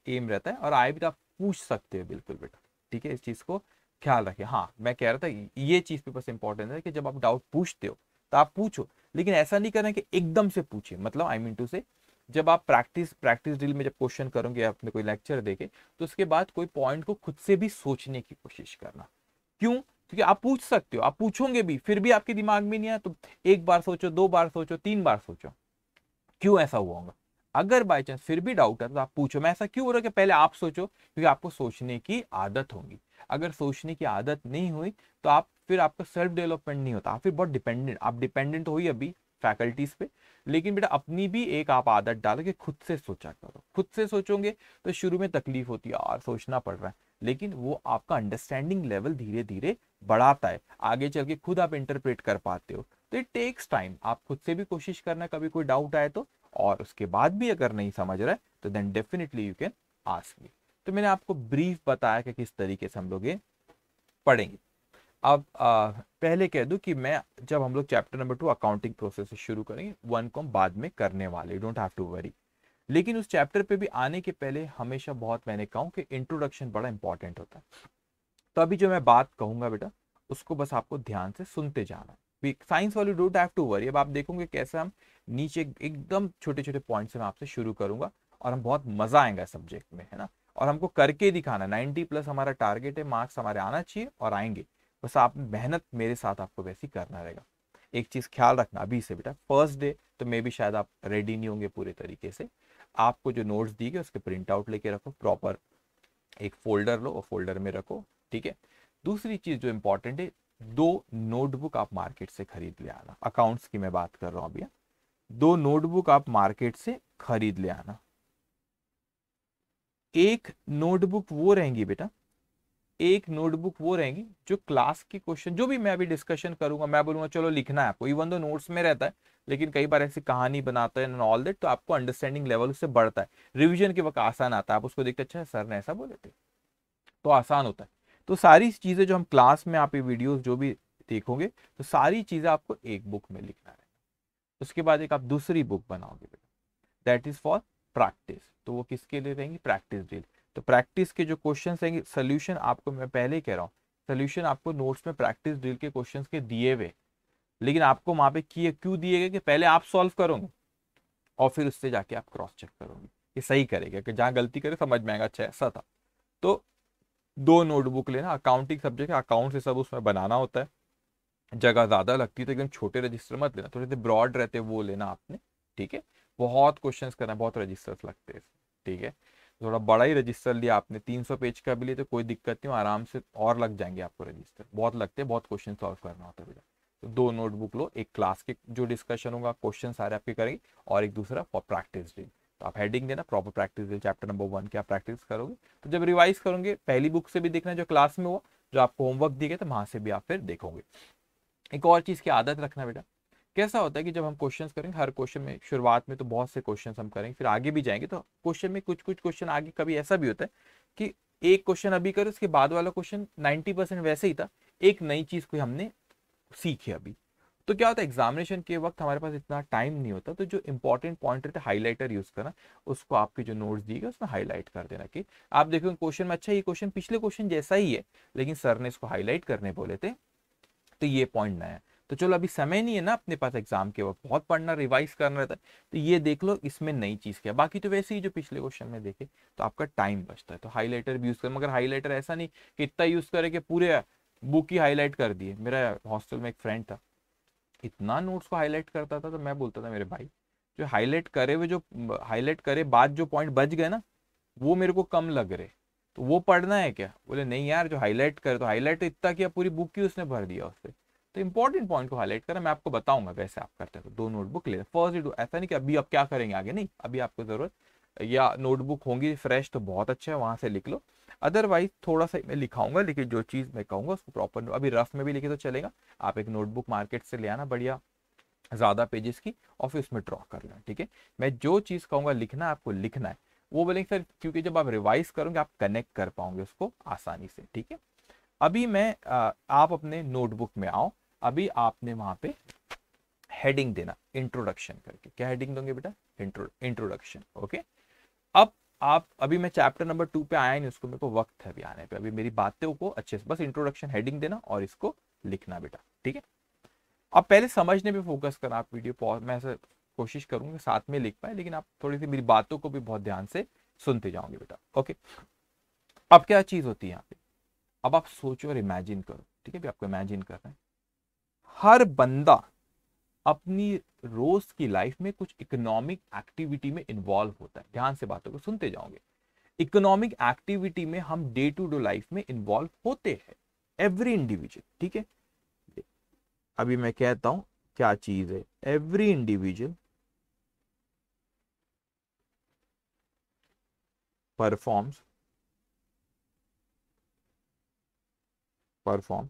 एम रहता है और आए भी तो आप पूछ सकते हो बिल्कुल बेटा ठीक है इस चीज़ को ख्याल रखे हाँ मैं कह रहा था ये चीज़ पे बस इंपॉर्टेंट है कि जब आप डाउट पूछते हो तो आप पूछो लेकिन ऐसा नहीं करें कि एकदम से पूछे मतलब आई मीन टू से जब आप प्रैक्टिस प्रैक्टिस ड्रिल में जब क्वेश्चन करोगे आपने कोई लेक्चर देके तो उसके बाद कोई पॉइंट को खुद से भी सोचने की कोशिश करना क्यों क्योंकि आप पूछ सकते हो आप पूछोगे भी फिर भी आपके दिमाग में नहीं आया तो एक बार सोचो दो बार सोचो तीन बार सोचो क्यों ऐसा हुआ होगा अगर बाई चांस फिर भी डाउट है तो आप पूछो मैं ऐसा क्यों हो रहा है कि पहले आप सोचो क्योंकि आपको सोचने की आदत होगी अगर सोचने की आदत नहीं हुई तो आप फिर आपका सेल्फ डेवलपमेंट नहीं होता आप फिर बहुत डिपेंडेंट आप डिपेंडेंट हो ही अभी फैकल्टीज पे लेकिन बेटा अपनी भी एक आप आदत डाल के खुद से सोचा करो खुद से सोचोगे तो शुरू में तकलीफ होती है और सोचना पड़ रहा है लेकिन वो आपका अंडरस्टैंडिंग लेवल धीरे धीरे बढ़ाता है आगे चल के खुद आप इंटरप्रेट कर पाते हो तो इट टेक्स टाइम आप खुद से भी कोशिश करना कभी कोई डाउट आए तो और उसके बाद भी अगर नहीं समझ रहा है तो then definitely you can ask me तो मैंने आपको ब्रीफ बताया कि किस तरीके से हम लोग ये पढ़ेंगे अब आ, पहले कह दूं कि मैं जब हम लोग chapter number two accounting process शुरू करेंगे वन को हम बाद में करने वाले डोंट हैव टू वरी लेकिन उस चैप्टर पे भी आने के पहले हमेशा बहुत मैंने कहूँ कि इंट्रोडक्शन बड़ा इंपॉर्टेंट होता है तो अभी जो मैं बात कहूंगा बेटा उसको बस आपको ध्यान से सुनते जाना साइंस वाली डोंट हैव टू वरी अब आप देखोगे कैसे हम नीचे एकदम छोटे छोटे पॉइंट से मैं आपसे शुरू करूंगा और हम बहुत मजा आएगा सब्जेक्ट में है ना और हमको करके दिखाना 90 प्लस हमारा टारगेट है मार्क्स हमारे आना चाहिए और आएंगे बस आप मेहनत मेरे साथ आपको वैसी करना रहेगा एक चीज़ ख्याल रखना अभी से बेटा फर्स्ट डे तो मे भी शायद आप रेडी नहीं होंगे पूरे तरीके से आपको जो नोट्स दी गए उसके प्रिंट आउट लेके रखो प्रॉपर एक फोल्डर लो और फोल्डर में रखो ठीक है दूसरी चीज़ जो इंपॉर्टेंट है दो नोटबुक आप मार्केट से खरीद ले आना अकाउंट्स की मैं बात कर रहा हूं भैया हाँ। दो नोटबुक आप मार्केट से खरीद ले आना एक नोटबुक वो रहेंगी बेटा एक नोटबुक वो रहेंगी जो क्लास के क्वेश्चन जो भी मैं अभी डिस्कशन करूंगा मैं बोलूंगा चलो लिखना है आपको इवन दो नोट्स में रहता है लेकिन कई बार ऐसी कहानी बनाता है एंड ऑल दैट तो आपको अंडरस्टैंडिंग लेवल उससे बढ़ता है रिविजन के वक्त आसान आता है आप उसको देखते अच्छा सर ने ऐसा बोले थे तो आसान होता है तो सारी चीज़ें जो हम क्लास में आप ये वीडियोज जो भी देखोगे तो सारी चीज़ें आपको एक बुक में लिखना है उसके बाद एक आप दूसरी बुक बनाओगे दैट इज़ फॉर प्रैक्टिस तो वो किसके लिए रहेंगी प्रैक्टिस डेली तो प्रैक्टिस के जो क्वेश्चन हैं सोल्यूशन आपको मैं पहले ही कह रहा हूँ सोल्यूशन आपको नोट्स में प्रैक्टिस ड्रिल के क्वेश्चन के दिए हुए लेकिन आपको वहाँ पे किए क्यों दिए गए कि पहले आप सॉल्व करोगे और फिर उससे जाके आप क्रॉस चेक करोगे ये सही करेगा कि जहाँ गलती करे समझ में आएगा अच्छा ऐसा था तो दो नोटबुक लेना अकाउंटिंग सब्जेक्ट अकाउंट से सब उसमें बनाना होता है जगह ज़्यादा लगती है तो एकदम छोटे रजिस्टर मत लेना थोड़े से ब्रॉड रहते वो लेना आपने ठीक है बहुत क्वेश्चंस करना बहुत रजिस्टर्स लगते हैं ठीक है थोड़ा बड़ा ही रजिस्टर लिया आपने 300 पेज का भी लिया तो कोई दिक्कत नहीं आराम से और लग जाएंगे आपको रजिस्टर बहुत लगते हैं बहुत क्वेश्चन सॉल्व करना होता है बेटा तो दो नोटबुक लो एक क्लास के जो डिस्कशन होगा क्वेश्चन सारे आपके करेंगे और एक दूसरा फॉर प्रैक्टिस डे तो आप हेडिंग देना proper practice day chapter number one की आप प्रैक्टिस करोगे तो जब रिवाइज करोगे पहली बुक से भी देखना जो क्लास में हुआ जो आपको होमवर्क दिए गए तो वहां से भी आप फिर देखोगे एक और चीज़ की आदत रखना बेटा कैसा होता है कि जब हम क्वेश्चन करेंगे हर क्वेश्चन में शुरुआत में तो बहुत से क्वेश्चन हम करेंगे फिर आगे भी जाएंगे तो क्वेश्चन में कुछ कुछ क्वेश्चन आगे कभी ऐसा भी होता है कि एक क्वेश्चन अभी करें उसके बाद वाला क्वेश्चन नाइनटी परसेंट वैसे ही था एक नई चीज़ को हमने सीखी अभी तो क्या होता है एग्जामिनेशन के वक्त हमारे पास इतना टाइम नहीं होता तो जो इंपॉर्टेंट पॉइंट रहता है हाईलाइटर यूज करना उसको आपके जो नोट्स दिए गए उसमें हाईलाइट कर देना कि आप देखोगे क्वेश्चन में अच्छा ये क्वेश्चन पिछले क्वेश्चन जैसा ही है लेकिन सर ने इसको हाईलाइट करने बोले थे तो ये पॉइंट नया है तो चलो अभी समय नहीं है ना अपने पास एग्जाम के वक्त बहुत पढ़ना रिवाइज करना रहता है तो ये देख लो इसमें नई चीज़ क्या बाकी तो वैसे ही जो पिछले क्वेश्चन में देखे तो आपका टाइम बचता है तो हाईलाइटर भी यूज़ कर मगर हाईलाइटर ऐसा नहीं कि इतना यूज़ करे कि पूरे बुक ही हाईलाइट कर दिए मेरा हॉस्टल में एक फ्रेंड था इतना नोट्स को हाईलाइट करता था तो मैं बोलता था मेरे भाई जो हाईलाइट करे हुए जो हाईलाइट करे बाद जो पॉइंट बच गए ना वो मेरे को कम लग रहे तो वो पढ़ना है क्या बोले नहीं यार जो हाईलाइट करे तो हाईलाइट तो इतना किया पूरी बुक ही उसने भर दिया उससे तो इंपॉर्टेंट पॉइंट को हाईलाइट करें मैं आपको बताऊंगा कैसे आप करते हो दो नोटबुक ले फर्स्ट डू ऐसा नहीं कि अभी आप क्या करेंगे आगे नहीं अभी आपको ज़रूरत या नोटबुक होंगी फ्रेश तो बहुत अच्छा है वहां से लिख लो अदरवाइज थोड़ा सा मैं लिखाऊंगा लेकिन जो चीज़ मैं कहूंगा उसको प्रॉपर अभी रफ में भी लिखे तो चलेगा आप एक नोटबुक मार्केट से ले आना बढ़िया ज़्यादा पेजेस की और फिर उसमें ड्रॉ कर लेना ठीक है मैं जो चीज़ कहूंगा लिखना आपको लिखना है वो बोलेंगे सर क्योंकि जब आप रिवाइज करोगे आप कनेक्ट कर पाओगे उसको आसानी से ठीक है अभी मैं आप अपने नोटबुक में आओ अभी आपने वहां पे हेडिंग देना इंट्रोडक्शन करके क्या हेडिंग दोगे बेटा इंट्रोडक्शन ओके अब आप अभी मैं चैप्टर नंबर टू पे आया नहीं उसको मेरे को वक्त है अभी आने पे अभी मेरी बातों को अच्छे से बस इंट्रोडक्शन हेडिंग देना और इसको लिखना बेटा ठीक है अब पहले समझने पे फोकस करना आप वीडियो पॉज मैं ऐसे कोशिश करूंगा साथ में लिख पाए लेकिन आप थोड़ी सी मेरी बातों को भी बहुत ध्यान से सुनते जाओगे बेटा ओके अब क्या चीज होती है यहाँ पे अब आप सोचो और इमेजिन करो ठीक है आपको इमेजिन कर रहे हैं हर बंदा अपनी रोज की लाइफ में कुछ इकोनॉमिक एक्टिविटी में इन्वॉल्व होता है ध्यान से बातों को सुनते जाओगे इकोनॉमिक एक्टिविटी में हम डे टू डे लाइफ में इन्वॉल्व होते हैं एवरी इंडिविजुअल ठीक है अभी मैं कहता हूं क्या चीज है every individual performs perform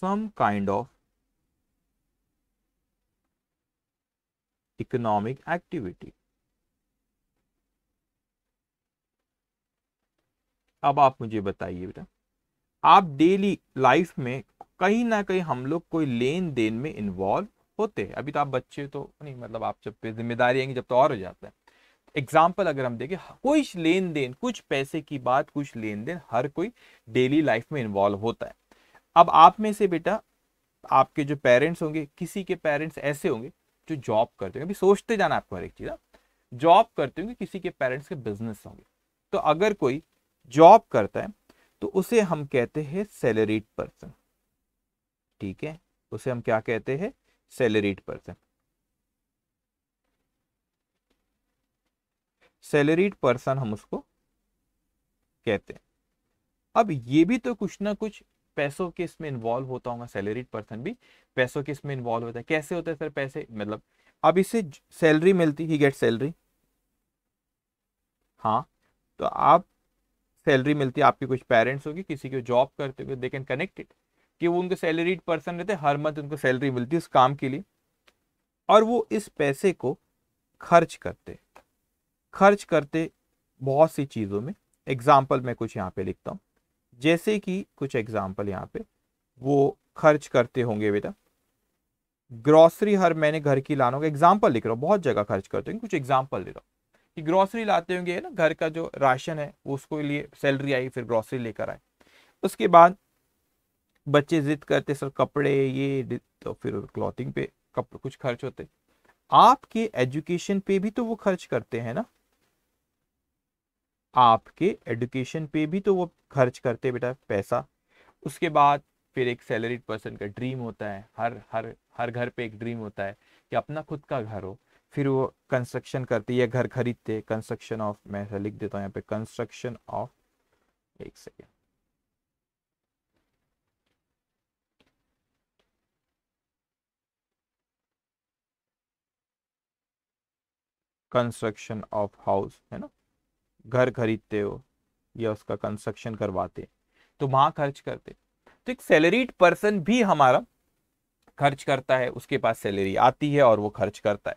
some kind of economic activity अब आप मुझे बताइए बेटा आप डेली लाइफ में कहीं ना कहीं हम लोग कोई लेन देन में इन्वॉल्व होते हैं अभी तो आप बच्चे तो नहीं मतलब आप जब पे जिम्मेदारी आएंगी जब तो और हो जाता है एग्जाम्पल अगर हम देखें कुछ लेन देन कुछ पैसे की बात कुछ लेन देन हर कोई डेली लाइफ में इन्वॉल्व होता है अब आप में से बेटा आपके जो पेरेंट्स होंगे किसी के पेरेंट्स ऐसे होंगे जो जॉब करते होंगे अभी सोचते जाना आपको हर एक चीज़ जॉब हाँ। करते होंगे किसी के पेरेंट्स के बिजनेस होंगे तो अगर कोई जॉब करता है तो उसे हम कहते हैं सैलरीड पर्सन ठीक है उसे हम क्या कहते हैं सैलरीड पर्सन सैलरीड पर्सन हम उसको कहते हैं अब ये भी तो कुछ ना कुछ पैसों के इसमें इन्वॉल्व होता होगा सैलरीड पर्सन भी पैसों के इसमें इन्वॉल्व होता है कैसे होता है सर पैसे मतलब अब इसे सैलरी मिलती ही गेट सैलरी हाँ तो आप सैलरी मिलती है आपकी कुछ पेरेंट्स होगी किसी को जॉब करते हुए दे कैन कनेक्टेड कि वो उनके सैलरीड पर्सन रहते हर मंथ उनको सैलरी मिलती है उस काम के लिए और वो इस पैसे को खर्च करते खर्च करते बहुत सी चीज़ों में एग्जाम्पल मैं कुछ यहाँ पे लिखता हूँ जैसे कि कुछ एग्जाम्पल यहाँ पे वो खर्च करते होंगे बेटा ग्रॉसरी हर मैंने घर की लाना होगा एग्जाम्पल लिख रहा हूँ बहुत जगह खर्च करते होंगे कुछ एग्जाम्पल दे रहा हूँ कि ग्रॉसरी लाते होंगे ना घर का जो राशन है उसको लिए सैलरी आई फिर ग्रॉसरी लेकर आए उसके बाद बच्चे जिद करते सर कपड़े ये तो फिर क्लॉथिंग पे कपड़े कुछ खर्च होते आपके एजुकेशन पे भी तो वो खर्च करते हैं ना आपके एडुकेशन पे भी तो वो खर्च करते बेटा पैसा उसके बाद फिर एक सैलरीड पर्सन का ड्रीम होता है हर हर हर घर पे एक ड्रीम होता है कि अपना खुद का घर हो फिर वो कंस्ट्रक्शन करते या घर खरीदते कंस्ट्रक्शन ऑफ मैं लिख देता हूँ यहाँ पे कंस्ट्रक्शन ऑफ एक सेकेंड कंस्ट्रक्शन ऑफ हाउस है ना घर खरीदते हो या उसका कंस्ट्रक्शन करवाते तो वहां खर्च करते तो एक सैलरीड पर्सन भी हमारा खर्च करता है उसके पास सैलरी आती है और वो खर्च करता है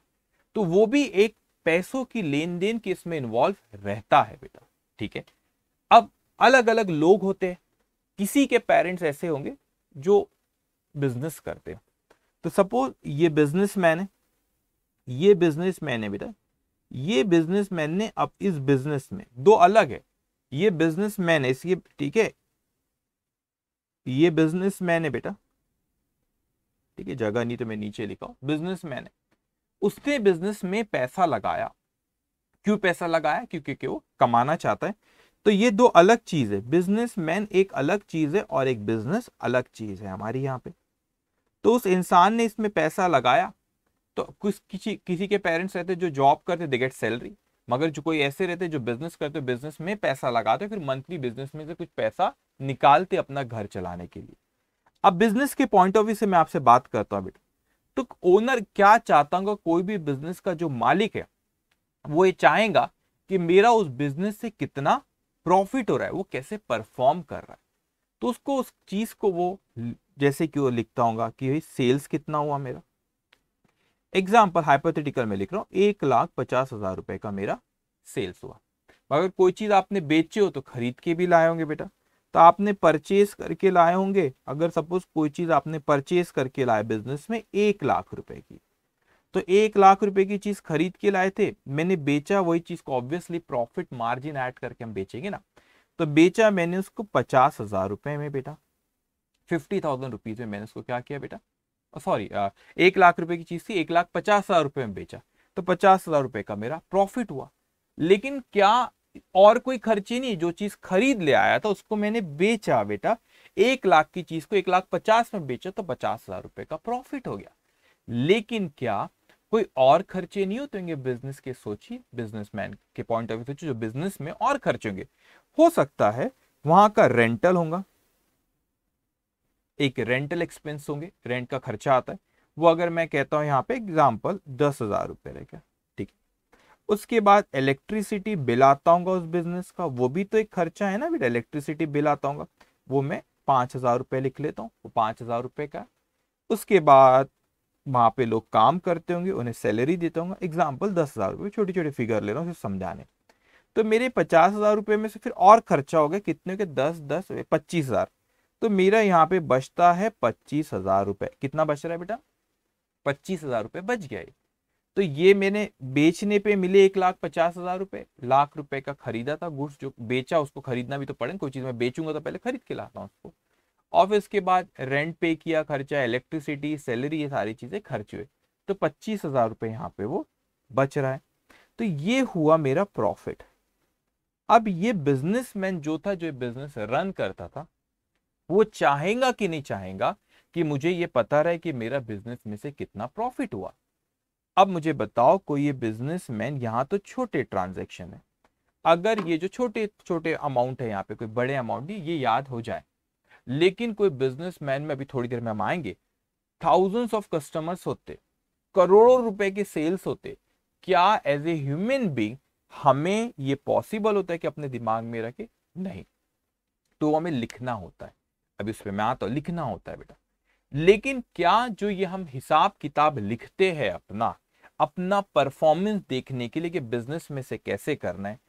तो वो भी एक पैसों की लेन देन के इसमें इन्वॉल्व रहता है बेटा ठीक है अब अलग अलग लोग होते हैं किसी के पेरेंट्स ऐसे होंगे जो बिजनेस करते हैं तो सपोज ये बिजनेस मैन है ये बिजनेस मैन है बेटा ये बिजनेसमैन ने अब इस बिजनेस में दो अलग है ये बिजनेसमैन है इसलिए ठीक है ये बिजनेसमैन है बेटा ठीक है जगह नहीं तो मैं नीचे लिखा बिजनेस बिजनेसमैन है उसने बिजनेस में पैसा लगाया क्यों पैसा लगाया क्योंकि क्यों कमाना चाहता है तो ये दो अलग चीज है बिजनेसमैन एक अलग चीज है और एक बिजनेस अलग चीज है हमारी यहाँ पे तो उस इंसान ने इसमें पैसा लगाया तो कुछ किसी किसी के पेरेंट्स रहते जो जॉब करते दे गेट सैलरी मगर जो कोई ऐसे रहते जो बिजनेस करते बिजनेस में पैसा लगाते फिर मंथली बिजनेस में से कुछ पैसा निकालते अपना घर चलाने के लिए अब बिजनेस के पॉइंट ऑफ व्यू से मैं आपसे बात करता हूँ बेटा तो ओनर क्या चाहता हूँ कोई भी बिजनेस का जो मालिक है वो ये चाहेगा कि मेरा उस बिजनेस से कितना प्रॉफिट हो रहा है वो कैसे परफॉर्म कर रहा है तो उसको उस चीज को वो जैसे कि वो लिखता होगा कि भाई सेल्स कितना हुआ मेरा एग्जाम्पल हाइपोथेटिकल में लिख रहा हूँ एक लाख पचास हजार रुपए का मेरा सेल्स हुआ अगर कोई चीज आपने बेचे हो तो खरीद के भी लाए होंगे बेटा तो आपने परचेस करके लाए होंगे अगर सपोज कोई चीज आपने परचेस करके लाए बिजनेस में एक लाख रुपए की तो एक लाख रुपए की चीज खरीद के लाए थे मैंने बेचा वही चीज को ऑब्वियसली प्रॉफिट मार्जिन ऐड करके हम बेचेंगे ना तो बेचा मैंने उसको पचास हजार रुपए में बेटा फिफ्टी थाउजेंड रुपीज में मैंने उसको क्या किया बेटा सॉरी एक लाख रुपए की चीज थी एक लाख पचास हजार रुपये में बेचा तो पचास हजार रुपए का मेरा प्रॉफिट हुआ लेकिन क्या और कोई खर्चे नहीं जो चीज खरीद ले आया था उसको मैंने बेचा बेटा एक लाख की चीज को एक लाख पचास में बेचा तो पचास हजार रुपए का प्रॉफिट हो गया लेकिन क्या कोई और खर्चे नहीं होते होंगे बिजनेस के सोचिए बिजनेसमैन के पॉइंट ऑफ व्यू सोचिए जो बिजनेस में और खर्चे होंगे हो सकता है वहां का रेंटल होगा एक रेंटल एक्सपेंस होंगे रेंट का खर्चा आता है वो अगर मैं कहता हूँ यहाँ पे एग्जाम्पल दस हजार रुपये रह गया ठीक है उसके बाद इलेक्ट्रिसिटी बिल आता हूँ उस बिजनेस का वो भी तो एक खर्चा है ना फिर इलेक्ट्रिसिटी बिल आता हूँ वो मैं पाँच हजार रुपये लिख लेता हूँ वो पाँच हजार रुपये का उसके बाद वहाँ पे लोग काम करते होंगे उन्हें सैलरी देता हूँ एग्जाम्पल दस हज़ार रुपये छोटे छोटे फिगर ले रहा हूँ समझाने तो मेरे पचास हज़ार रुपये में से फिर और खर्चा हो गया कितने के दस दस पच्चीस हज़ार तो मेरा यहाँ पे बचता है पच्चीस हजार रुपए कितना बच रहा है बेटा पच्चीस हजार रुपये बच गया तो ये मैंने बेचने पे मिले एक लाख पचास हजार रुपए लाख रुपए का खरीदा था गुड्स जो बेचा उसको खरीदना भी तो पड़े कोई चीज़ मैं बेचूंगा तो पहले खरीद के लाता हूँ उसको ऑफिस के बाद रेंट पे किया खर्चा इलेक्ट्रिसिटी सैलरी ये सारी चीज़ें खर्च हुए तो पच्चीस हजार रुपए यहाँ पे वो बच रहा है तो ये हुआ मेरा प्रॉफिट अब ये बिजनेसमैन जो था जो बिजनेस रन करता था वो चाहेगा कि नहीं चाहेगा कि मुझे ये पता रहे कि मेरा बिजनेस में से कितना प्रॉफिट हुआ अब मुझे बताओ कोई ये मैन यहाँ तो छोटे ट्रांजेक्शन है अगर ये जो छोटे छोटे अमाउंट है यहाँ पे कोई बड़े अमाउंट नहीं ये याद हो जाए लेकिन कोई बिजनेसमैन में अभी थोड़ी देर में हम आएंगे थाउजेंड्स ऑफ कस्टमर्स होते करोड़ों रुपए के सेल्स होते क्या एज ए ह्यूमन बींग हमें ये पॉसिबल होता है कि अपने दिमाग में रखे नहीं तो हमें लिखना होता है अभी उसमें मैं आता हूँ लिखना होता है बेटा लेकिन क्या जो ये हम हिसाब किताब लिखते हैं अपना अपना परफॉर्मेंस देखने के लिए कि बिजनेस में से कैसे करना है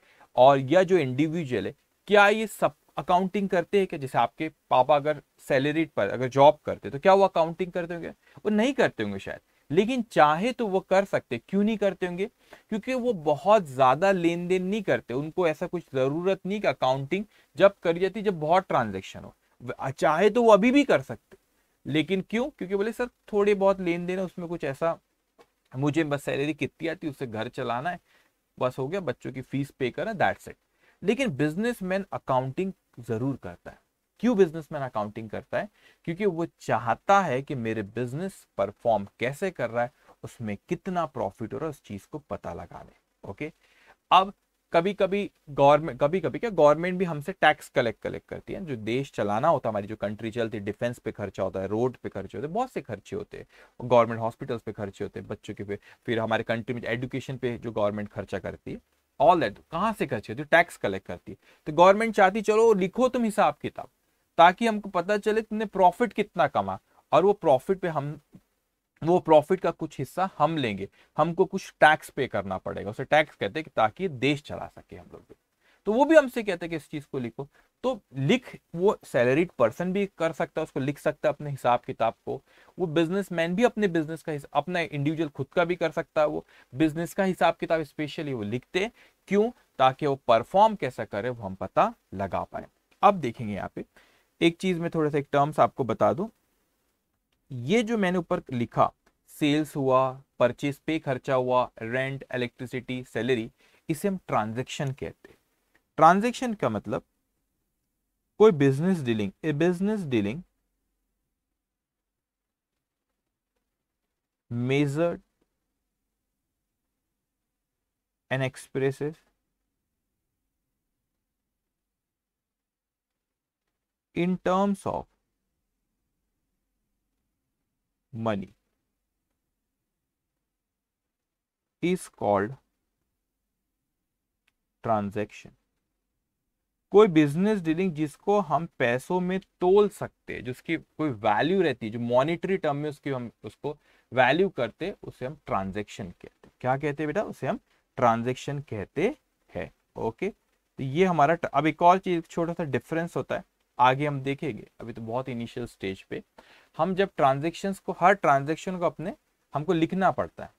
और या जो इंडिविजुअल है क्या ये सब अकाउंटिंग करते हैं कि जैसे आपके पापा अगर सैलरी पर अगर जॉब करते तो क्या वो अकाउंटिंग करते होंगे वो नहीं करते होंगे शायद लेकिन चाहे तो वो कर सकते क्यों नहीं करते होंगे क्योंकि वो बहुत ज़्यादा लेन देन नहीं करते उनको ऐसा कुछ ज़रूरत नहीं कि अकाउंटिंग जब करी जाती जब बहुत ट्रांजेक्शन हो चाहे तो वो अभी भी कर सकते लेकिन क्यों क्योंकि बोले सर थोड़े बहुत लेन देन है उसमें कुछ ऐसा मुझे बस सैलरी कितनी आती उससे घर चलाना है बस हो गया बच्चों की फीस पे करना दैट्स इट लेकिन बिजनेसमैन अकाउंटिंग जरूर करता है क्यों बिजनेसमैन अकाउंटिंग करता है क्योंकि वो चाहता है कि मेरे बिजनेस परफॉर्म कैसे कर रहा है उसमें कितना प्रॉफिट हो रहा है उस चीज को पता लगा ले ओके अब कभी कभी गवर्नमेंट कभी कभी क्या गवर्नमेंट भी हमसे टैक्स कलेक्ट कलेक्ट करती है जो देश चलाना होता है हमारी जो कंट्री चलती है डिफेंस पे खर्चा होता है रोड पे खर्चे होते हैं बहुत से खर्चे होते हैं गवर्नमेंट हॉस्पिटल्स पे खर्चे होते हैं बच्चों के पे फिर हमारे कंट्री में एजुकेशन पे जो गवर्नमेंट खर्चा करती है ऑल दैट कहाँ से खर्चे होती है टैक्स कलेक्ट करती है तो गवर्नमेंट चाहती चलो लिखो तुम हिसाब किताब ताकि हमको पता चले तुमने प्रॉफिट कितना कमा और वो प्रॉफिट पे हम वो प्रॉफिट का कुछ हिस्सा हम लेंगे हमको कुछ टैक्स पे करना पड़ेगा उसे टैक्स कहते हैं ताकि देश चला सके हम लोग तो वो भी हमसे कहते हैं कि इस चीज़ को लिखो तो लिख वो सैलरीड पर्सन भी कर सकता है उसको लिख सकता है अपने हिसाब किताब को वो बिजनेसमैन भी अपने बिजनेस का अपना इंडिविजुअल खुद का भी कर सकता है वो बिजनेस का हिसाब किताब स्पेशली वो लिखते क्यों ताकि वो परफॉर्म कैसा करे वो हम पता लगा पाए अब देखेंगे यहाँ पे एक चीज में थोड़ा सा एक टर्म्स आपको बता दूं ये जो मैंने ऊपर लिखा सेल्स हुआ परचेस पे खर्चा हुआ रेंट इलेक्ट्रिसिटी सैलरी इसे हम ट्रांजेक्शन कहते हैं ट्रांजेक्शन का मतलब कोई business dealing a business dealing major and expressive in terms of money is called transaction कोई बिजनेस डीलिंग जिसको हम पैसों में तोल सकते हैं जिसकी कोई वैल्यू रहती है जो मॉनिटरी टर्म में उसकी हम उसको वैल्यू करते उसे हम ट्रांजैक्शन कहते हैं क्या कहते हैं बेटा उसे हम ट्रांजैक्शन कहते हैं ओके तो ये हमारा अब एक और चीज छोटा सा डिफरेंस होता है आगे हम देखेंगे अभी तो बहुत इनिशियल स्टेज पे हम जब ट्रांजेक्शन को हर ट्रांजेक्शन को अपने हमको लिखना पड़ता है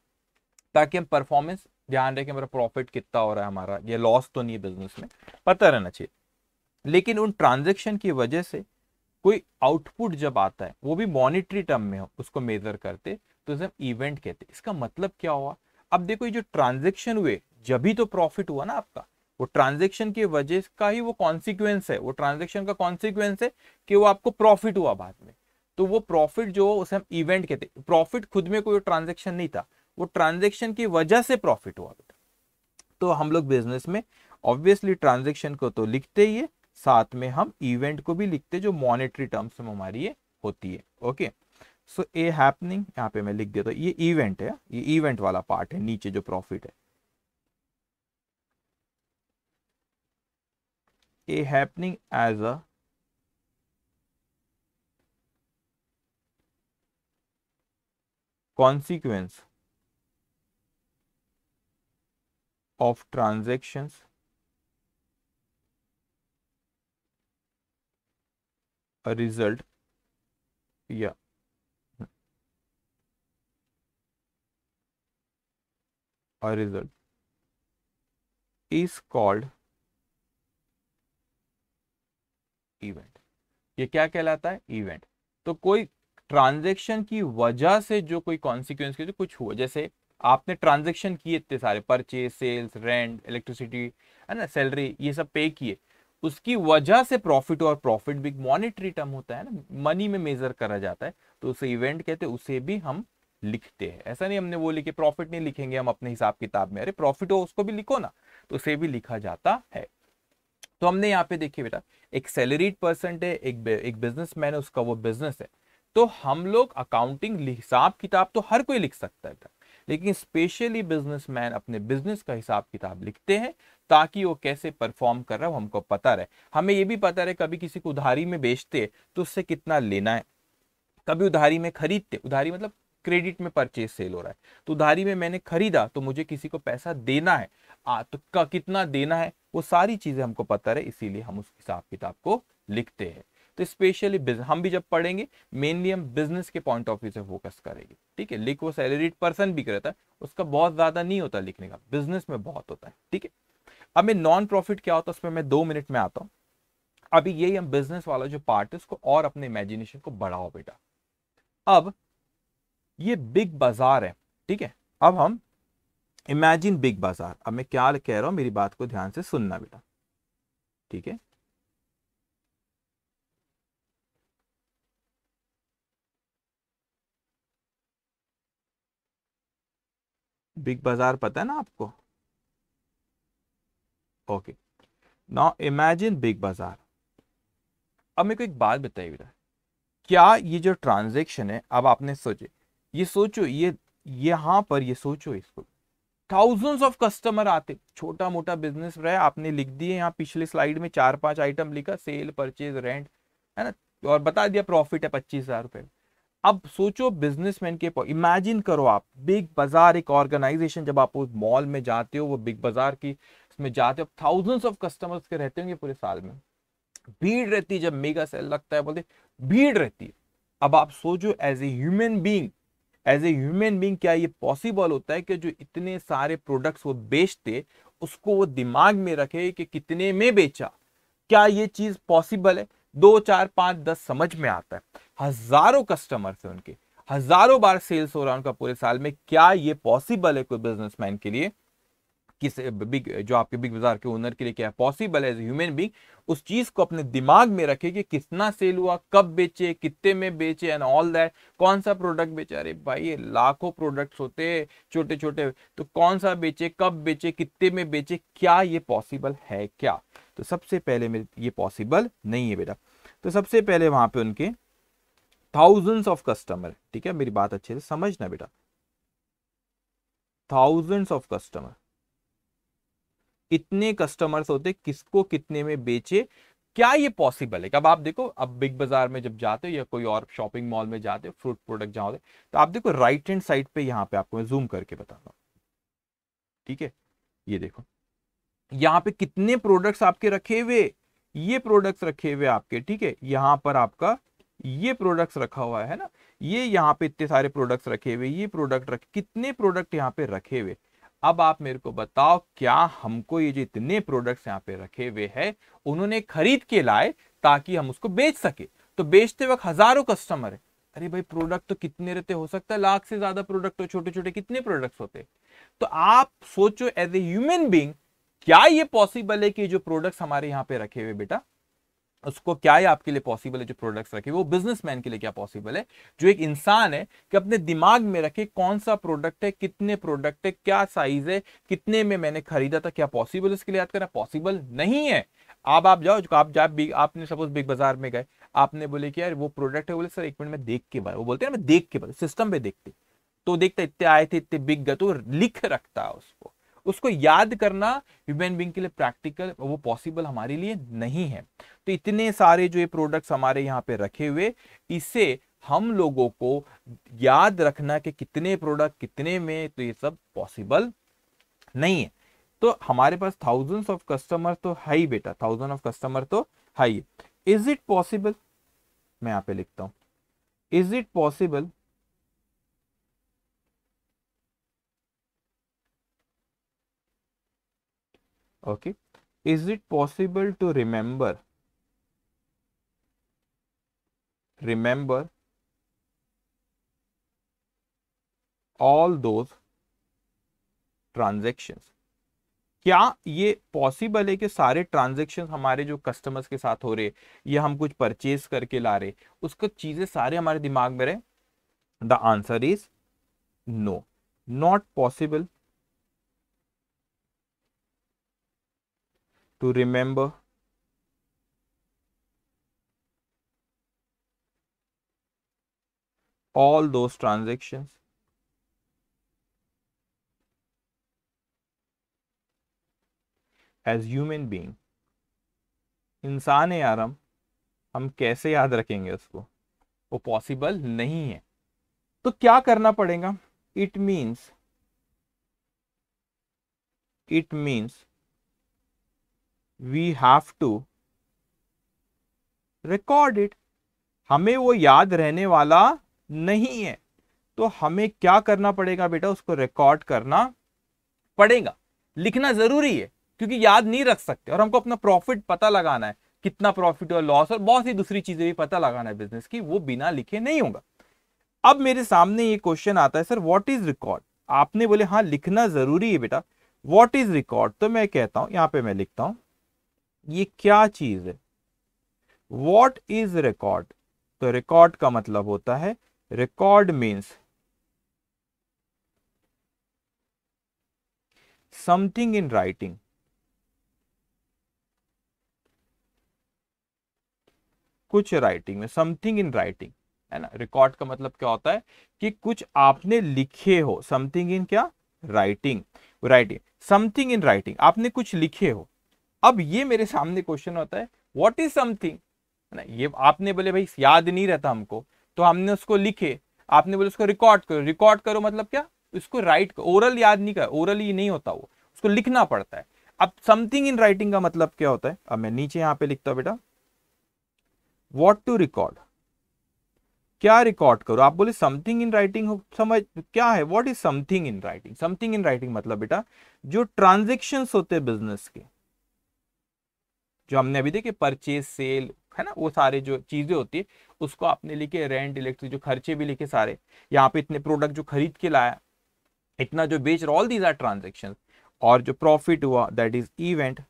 ताकि हम परफॉर्मेंस ध्यान रखें हमारा प्रॉफिट कितना हो रहा है हमारा ये लॉस तो नहीं है बिजनेस में पता रहना चाहिए लेकिन उन ट्रांजेक्शन की वजह से कोई आउटपुट जब आता है वो भी मॉनिटरी टर्म में हो उसको मेजर करते तो इसे हम इवेंट कहते इसका मतलब क्या हुआ अब देखो ये जो ट्रांजेक्शन हुए जब ही तो प्रॉफिट हुआ ना आपका वो ट्रांजेक्शन की वजह का ही वो कॉन्सिक्वेंस है वो ट्रांजेक्शन का कॉन्सिक्वेंस है कि वो आपको प्रॉफिट हुआ बाद में तो वो प्रॉफिट जो उसे हम इवेंट कहते हैं प्रॉफिट खुद में कोई ट्रांजेक्शन नहीं था वो ट्रांजेक्शन की वजह से प्रॉफिट हुआ बेटा तो हम लोग बिजनेस में ऑब्वियसली ट्रांजेक्शन को तो लिखते ही है साथ में हम इवेंट को भी लिखते जो मॉनेटरी टर्म्स में हमारी होती है ओके सो ए हैपनिंग यहाँ पे मैं लिख देता हूँ ये इवेंट है ये इवेंट वाला पार्ट है नीचे जो प्रॉफिट है a happening as a consequence of transactions a result yeah a result is called event ये क्या कहलाता है इवेंट तो कोई ट्रांजेक्शन की वजह से जो कोई कॉन्सिक्वेंस जो कुछ हुआ जैसे आपने ट्रांजेक्शन किए इतने सारे परचेज सेल्स रेंट इलेक्ट्रिसिटी है ना सैलरी ये सब पे किए उसकी वजह से प्रॉफिट और प्रॉफिट भी मॉनिटरी टर्म होता है ना मनी में मेजर करा जाता है तो उसे इवेंट कहते हैं उसे भी हम लिखते हैं ऐसा नहीं हमने वो लिखे प्रॉफिट नहीं लिखेंगे हम अपने हिसाब किताब में अरे प्रॉफिट हो उसको भी लिखो ना तो उसे भी लिखा जाता है तो हमने यहाँ पे देखिए बेटा एक सैलरीड पर्सन है एक एक बिजनेसमैन है उसका वो बिजनेस है तो हम लोग अकाउंटिंग हिसाब किताब तो हर कोई लिख सकता है लेकिन स्पेशली बिजनेसमैन अपने बिजनेस का हिसाब किताब लिखते हैं ताकि वो कैसे परफॉर्म कर रहा है हमको पता रहे हमें ये भी पता रहे कभी किसी को उधारी में बेचते तो उससे कितना लेना है कभी उधारी में खरीदते उधारी मतलब क्रेडिट में परचेज सेल हो रहा है तो उधारी में मैंने खरीदा तो मुझे किसी को पैसा देना है आ, तो का कितना देना है वो सारी चीज़ें हमको पता रहे इसीलिए हम उस हिसाब किताब को लिखते हैं तो स्पेशली हम भी जब पढ़ेंगे मेनली हम बिजनेस के पॉइंट ऑफ व्यू से फोकस करेंगे ठीक है लिख वो सैलरीड पर्सन भी करता है उसका बहुत ज़्यादा नहीं होता लिखने का बिजनेस में बहुत होता है ठीक है अब मैं नॉन प्रॉफिट क्या होता है उसमें मैं दो मिनट में आता हूँ अभी यही हम बिजनेस वाला जो पार्ट है उसको और अपने इमेजिनेशन को बढ़ाओ बेटा अब ये बिग बाजार है ठीक है अब हम इमेजिन बिग बाजार अब मैं क्या कह रहा हूं मेरी बात को ध्यान से सुनना बेटा ठीक है बिग बाजार पता है ना आपको ओके नाउ इमेजिन बिग बाजार अब मेरे को एक बात बताइए बेटा क्या ये जो ट्रांजेक्शन है अब आपने सोचे ये सोचो ये यहां पर ये सोचो इसको थाउजेंड्स ऑफ कस्टमर आते छोटा मोटा बिजनेस रहे आपने लिख दिए यहाँ पिछले स्लाइड में चार पांच आइटम लिखा सेल परचेज रेंट है ना और बता दिया प्रॉफिट है पच्चीस हजार रुपए अब सोचो बिजनेसमैन के इमेजिन करो आप बिग बाजार एक ऑर्गेनाइजेशन जब आप उस मॉल में जाते हो वो बिग बाजार की उसमें जाते हो थाउजेंड्स ऑफ कस्टमर्स के रहते होंगे पूरे साल में भीड़ रहती है जब मेगा सेल लगता है बोलते भीड़ रहती है अब आप सोचो as a human being as a human being क्या ये पॉसिबल होता है कि जो इतने सारे प्रोडक्ट्स वो बेचते उसको वो दिमाग में रखे कि कितने में बेचा क्या ये चीज़ पॉसिबल है दो चार पाँच दस समझ में आता है हज़ारों कस्टमर्स हैं उनके हज़ारों बार सेल्स हो रहा है उनका पूरे साल में क्या ये पॉसिबल है कोई बिजनेसमैन के लिए किस बिग जो आपके बिग बाजार के ओनर के लिए क्या है पॉसिबल एज ह्यूमन बींग उस चीज को अपने दिमाग में रखे कि कितना सेल हुआ कब बेचे कितने में बेचे एंड ऑल दैट कौन सा प्रोडक्ट बेचे अरे भाई लाखों प्रोडक्ट्स होते छोटे छोटे तो कौन सा बेचे कब बेचे कितने में बेचे क्या ये पॉसिबल है क्या तो सबसे पहले मेरे ये पॉसिबल नहीं है बेटा तो सबसे पहले वहां पे उनके थाउजेंड्स ऑफ कस्टमर ठीक है मेरी बात अच्छे से समझना बेटा थाउजेंड्स ऑफ कस्टमर कितने कस्टमर्स होते किसको कितने में बेचे क्या ये पॉसिबल है अब आप देखो अब बिग बाजार में जब जाते हो या कोई और शॉपिंग मॉल में जाते हो फ्रूट प्रोडक्ट जहां होते तो आप देखो राइट हैंड साइड पे यहाँ पे आपको मैं जूम करके बताता हूँ ठीक है ये देखो यहाँ पे कितने प्रोडक्ट्स आपके रखे हुए ये प्रोडक्ट्स रखे हुए आपके ठीक है यहाँ पर आपका ये प्रोडक्ट्स रखा हुआ है ना ये यहाँ पे इतने सारे प्रोडक्ट्स रखे हुए ये प्रोडक्ट रखे कितने प्रोडक्ट यहाँ पे रखे हुए अब आप मेरे को बताओ क्या हमको ये जो इतने प्रोडक्ट्स यहाँ पे रखे हुए हैं उन्होंने खरीद के लाए ताकि हम उसको बेच सके तो बेचते वक्त हजारों कस्टमर है अरे भाई प्रोडक्ट तो कितने रहते हो सकता है लाख से ज्यादा प्रोडक्ट हो छोटे छोटे कितने प्रोडक्ट्स होते तो आप सोचो एज ए ह्यूमन बींग क्या ये पॉसिबल है कि जो प्रोडक्ट्स हमारे यहाँ पे रखे हुए बेटा उसको क्या है आपके लिए पॉसिबल है जो प्रोडक्ट्स रखे वो बिजनेसमैन के लिए क्या पॉसिबल है जो एक इंसान है कि अपने दिमाग में रखे कौन सा प्रोडक्ट है कितने प्रोडक्ट है क्या साइज है कितने में मैंने खरीदा था क्या पॉसिबल इसके लिए याद करना पॉसिबल नहीं है आप आप जाओ आप जा आपने सपोज बिग बाजार में गए आपने बोले कि यार वो प्रोडक्ट है बोले सर एक मिनट में देख के बारे वो बोलते हैं मैं देख के बारे सिस्टम पे देखते तो देखता इतने आए थे इतने बिग गए तो लिख रखता है उसको उसको याद करना ह्यूमन बींग के लिए प्रैक्टिकल वो पॉसिबल हमारे लिए नहीं है तो इतने सारे जो ये प्रोडक्ट्स हमारे यहाँ पे रखे हुए इसे हम लोगों को याद रखना कि कितने प्रोडक्ट कितने में तो ये सब पॉसिबल नहीं है तो हमारे पास थाउजेंड्स ऑफ कस्टमर तो है ही बेटा थाउजेंड ऑफ कस्टमर तो है ही इज इट पॉसिबल मैं यहाँ पे लिखता हूँ is it possible okay is it possible to remember remember all those transactions क्या ये पॉसिबल है कि सारे ट्रांजेक्शन हमारे जो कस्टमर्स के साथ हो रहे या हम कुछ परचेज करके ला रहे उसका चीज़ें सारे हमारे दिमाग में रहे the answer is no not possible to remember all those transactions as human being इंसान है यार हम हम कैसे याद रखेंगे उसको वो पॉसिबल नहीं है तो क्या करना पड़ेगा it means it means we have to record it हमें वो याद रहने वाला नहीं है तो हमें क्या करना पड़ेगा बेटा उसको रिकॉर्ड करना पड़ेगा लिखना जरूरी है क्योंकि याद नहीं रख सकते और हमको अपना प्रॉफिट पता लगाना है कितना प्रॉफिट और लॉस और बहुत सी दूसरी चीजें भी पता लगाना है बिजनेस की वो बिना लिखे नहीं होगा अब मेरे सामने ये क्वेश्चन आता है सर व्हाट इज रिकॉर्ड आपने बोले हाँ लिखना जरूरी है बेटा व्हाट इज रिकॉर्ड तो मैं कहता हूं यहाँ पे मैं लिखता हूं ये क्या चीज है वॉट इज रिकॉर्ड तो रिकॉर्ड का मतलब होता है record means something in writing कुछ राइटिंग में समथिंग इन राइटिंग है ना रिकॉर्ड का मतलब क्या होता है कि कुछ आपने लिखे हो समथिंग इन क्या writing writing something in writing आपने कुछ लिखे हो अब ये मेरे सामने क्वेश्चन होता है वॉट इज समथिंग है ना ये आपने बोले भाई याद नहीं रहता हमको तो हमने उसको लिखे आपने बोले उसको रिकॉर्ड करो रिकॉर्ड करो मतलब क्या उसको राइट ओरल याद नहीं कर ओरल ही नहीं होता वो उसको लिखना पड़ता है अब समथिंग इन राइटिंग का मतलब क्या होता है अब मैं नीचे यहां पे लिखता हूं बेटा वॉट टू रिकॉर्ड क्या रिकॉर्ड करो आप बोले समथिंग इन राइटिंग समझ क्या है what is something in writing something in writing मतलब बेटा जो ट्रांजेक्शन होते हैं बिजनेस के जो हमने अभी देखे परचेज सेल है ना वो सारे जो चीज़ें होती है उसको आपने लिखे रेंट इलेक्ट्रिक जो खर्चे भी लिखे सारे यहाँ पे इतने प्रोडक्ट जो खरीद के लाया इतना जो बेच रहा ऑल दीज आर ट्रांजेक्शन और जो प्रॉफिट हुआ दैट इज इवेंट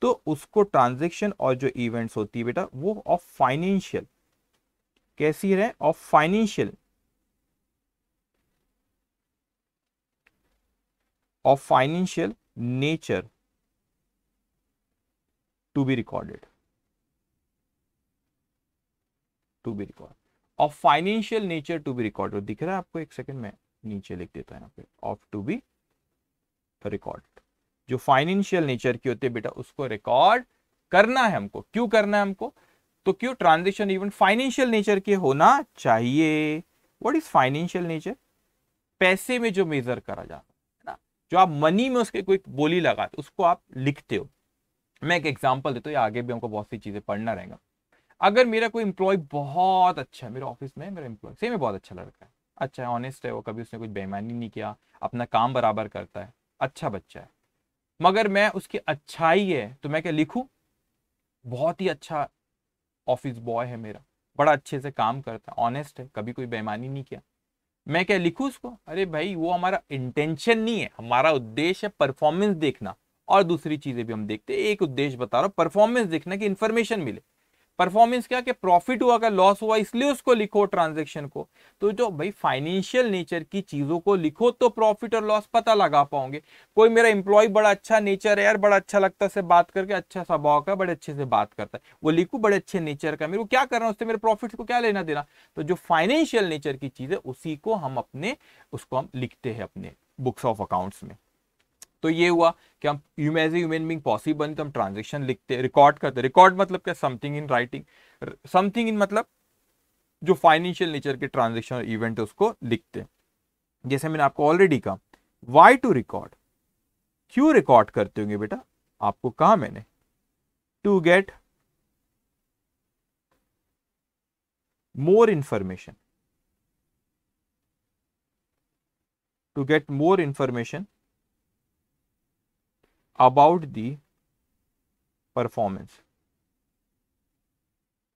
तो उसको ट्रांजेक्शन और जो इवेंट्स होती है बेटा वो ऑफ फाइनेंशियल कैसी रहे of financial of financial nature to be recorded to be recorded of financial nature to be recorded दिख रहा है आपको एक सेकंड में नीचे लिख देता हूं यहां पे ऑफ टू बी रिकॉर्डेड जो फाइनेंशियल नेचर की होती है बेटा उसको रिकॉर्ड करना है हमको क्यों करना है हमको तो क्यों ट्रांजेक्शन इवन फाइनेंशियल नेचर के होना चाहिए व्हाट इज फाइनेंशियल नेचर पैसे में जो मेजर करा जाता है ना जो आप मनी में उसके कोई बोली लगाते उसको आप लिखते हो मैं एक एग्जाम्पल देता हूँ आगे भी हमको बहुत सी चीज़ें पढ़ना रहेगा अगर मेरा कोई इंप्लॉय बहुत अच्छा है मेरे ऑफिस में मेरा एम्प्लॉय सेम में बहुत अच्छा लड़का है अच्छा है ऑनेस्ट है वो कभी उसने कुछ बेईमानी नहीं किया अपना काम बराबर करता है अच्छा बच्चा है मगर मैं उसकी अच्छाई है तो मैं क्या लिखूँ बहुत ही अच्छा ऑफिस बॉय है मेरा बड़ा अच्छे से काम करता है ऑनेस्ट है कभी कोई बेईमानी नहीं किया मैं क्या लिखूँ उसको अरे भाई वो हमारा इंटेंशन नहीं है हमारा उद्देश्य है परफॉर्मेंस देखना और दूसरी चीज़ें भी हम देखते हैं एक उद्देश्य बता रहा हूं परफॉर्मेंस देखना कि इन्फॉर्मेशन मिले परफॉर्मेंस क्या कि प्रॉफिट हुआ क्या लॉस हुआ इसलिए उसको लिखो ट्रांजेक्शन को तो जो भाई फाइनेंशियल नेचर की चीज़ों को लिखो तो प्रॉफिट और लॉस पता लगा पाओगे कोई मेरा एम्प्लॉय बड़ा अच्छा नेचर है यार बड़ा अच्छा लगता है उससे बात करके अच्छा स्वभाव का बड़े अच्छे से बात करता है वो लिखू बड़े अच्छे नेचर का मेरे को क्या करना उससे मेरे प्रॉफिट को क्या लेना देना तो जो फाइनेंशियल नेचर की चीज़ है उसी को हम अपने उसको हम लिखते हैं अपने बुक्स ऑफ अकाउंट्स में तो ये हुआ कि हम um as human being possible तो हम ट्रांजेक्शन लिखते रिकॉर्ड करते रिकॉर्ड मतलब क्या something in writing something in मतलब जो फाइनेंशियल नेचर के ट्रांजेक्शन इवेंट है उसको लिखते हैं जैसे मैंने आपको ऑलरेडी कहा वाई टू रिकॉर्ड क्यों रिकॉर्ड करते होंगे बेटा आपको कहा मैंने to get more information to get more information about the performance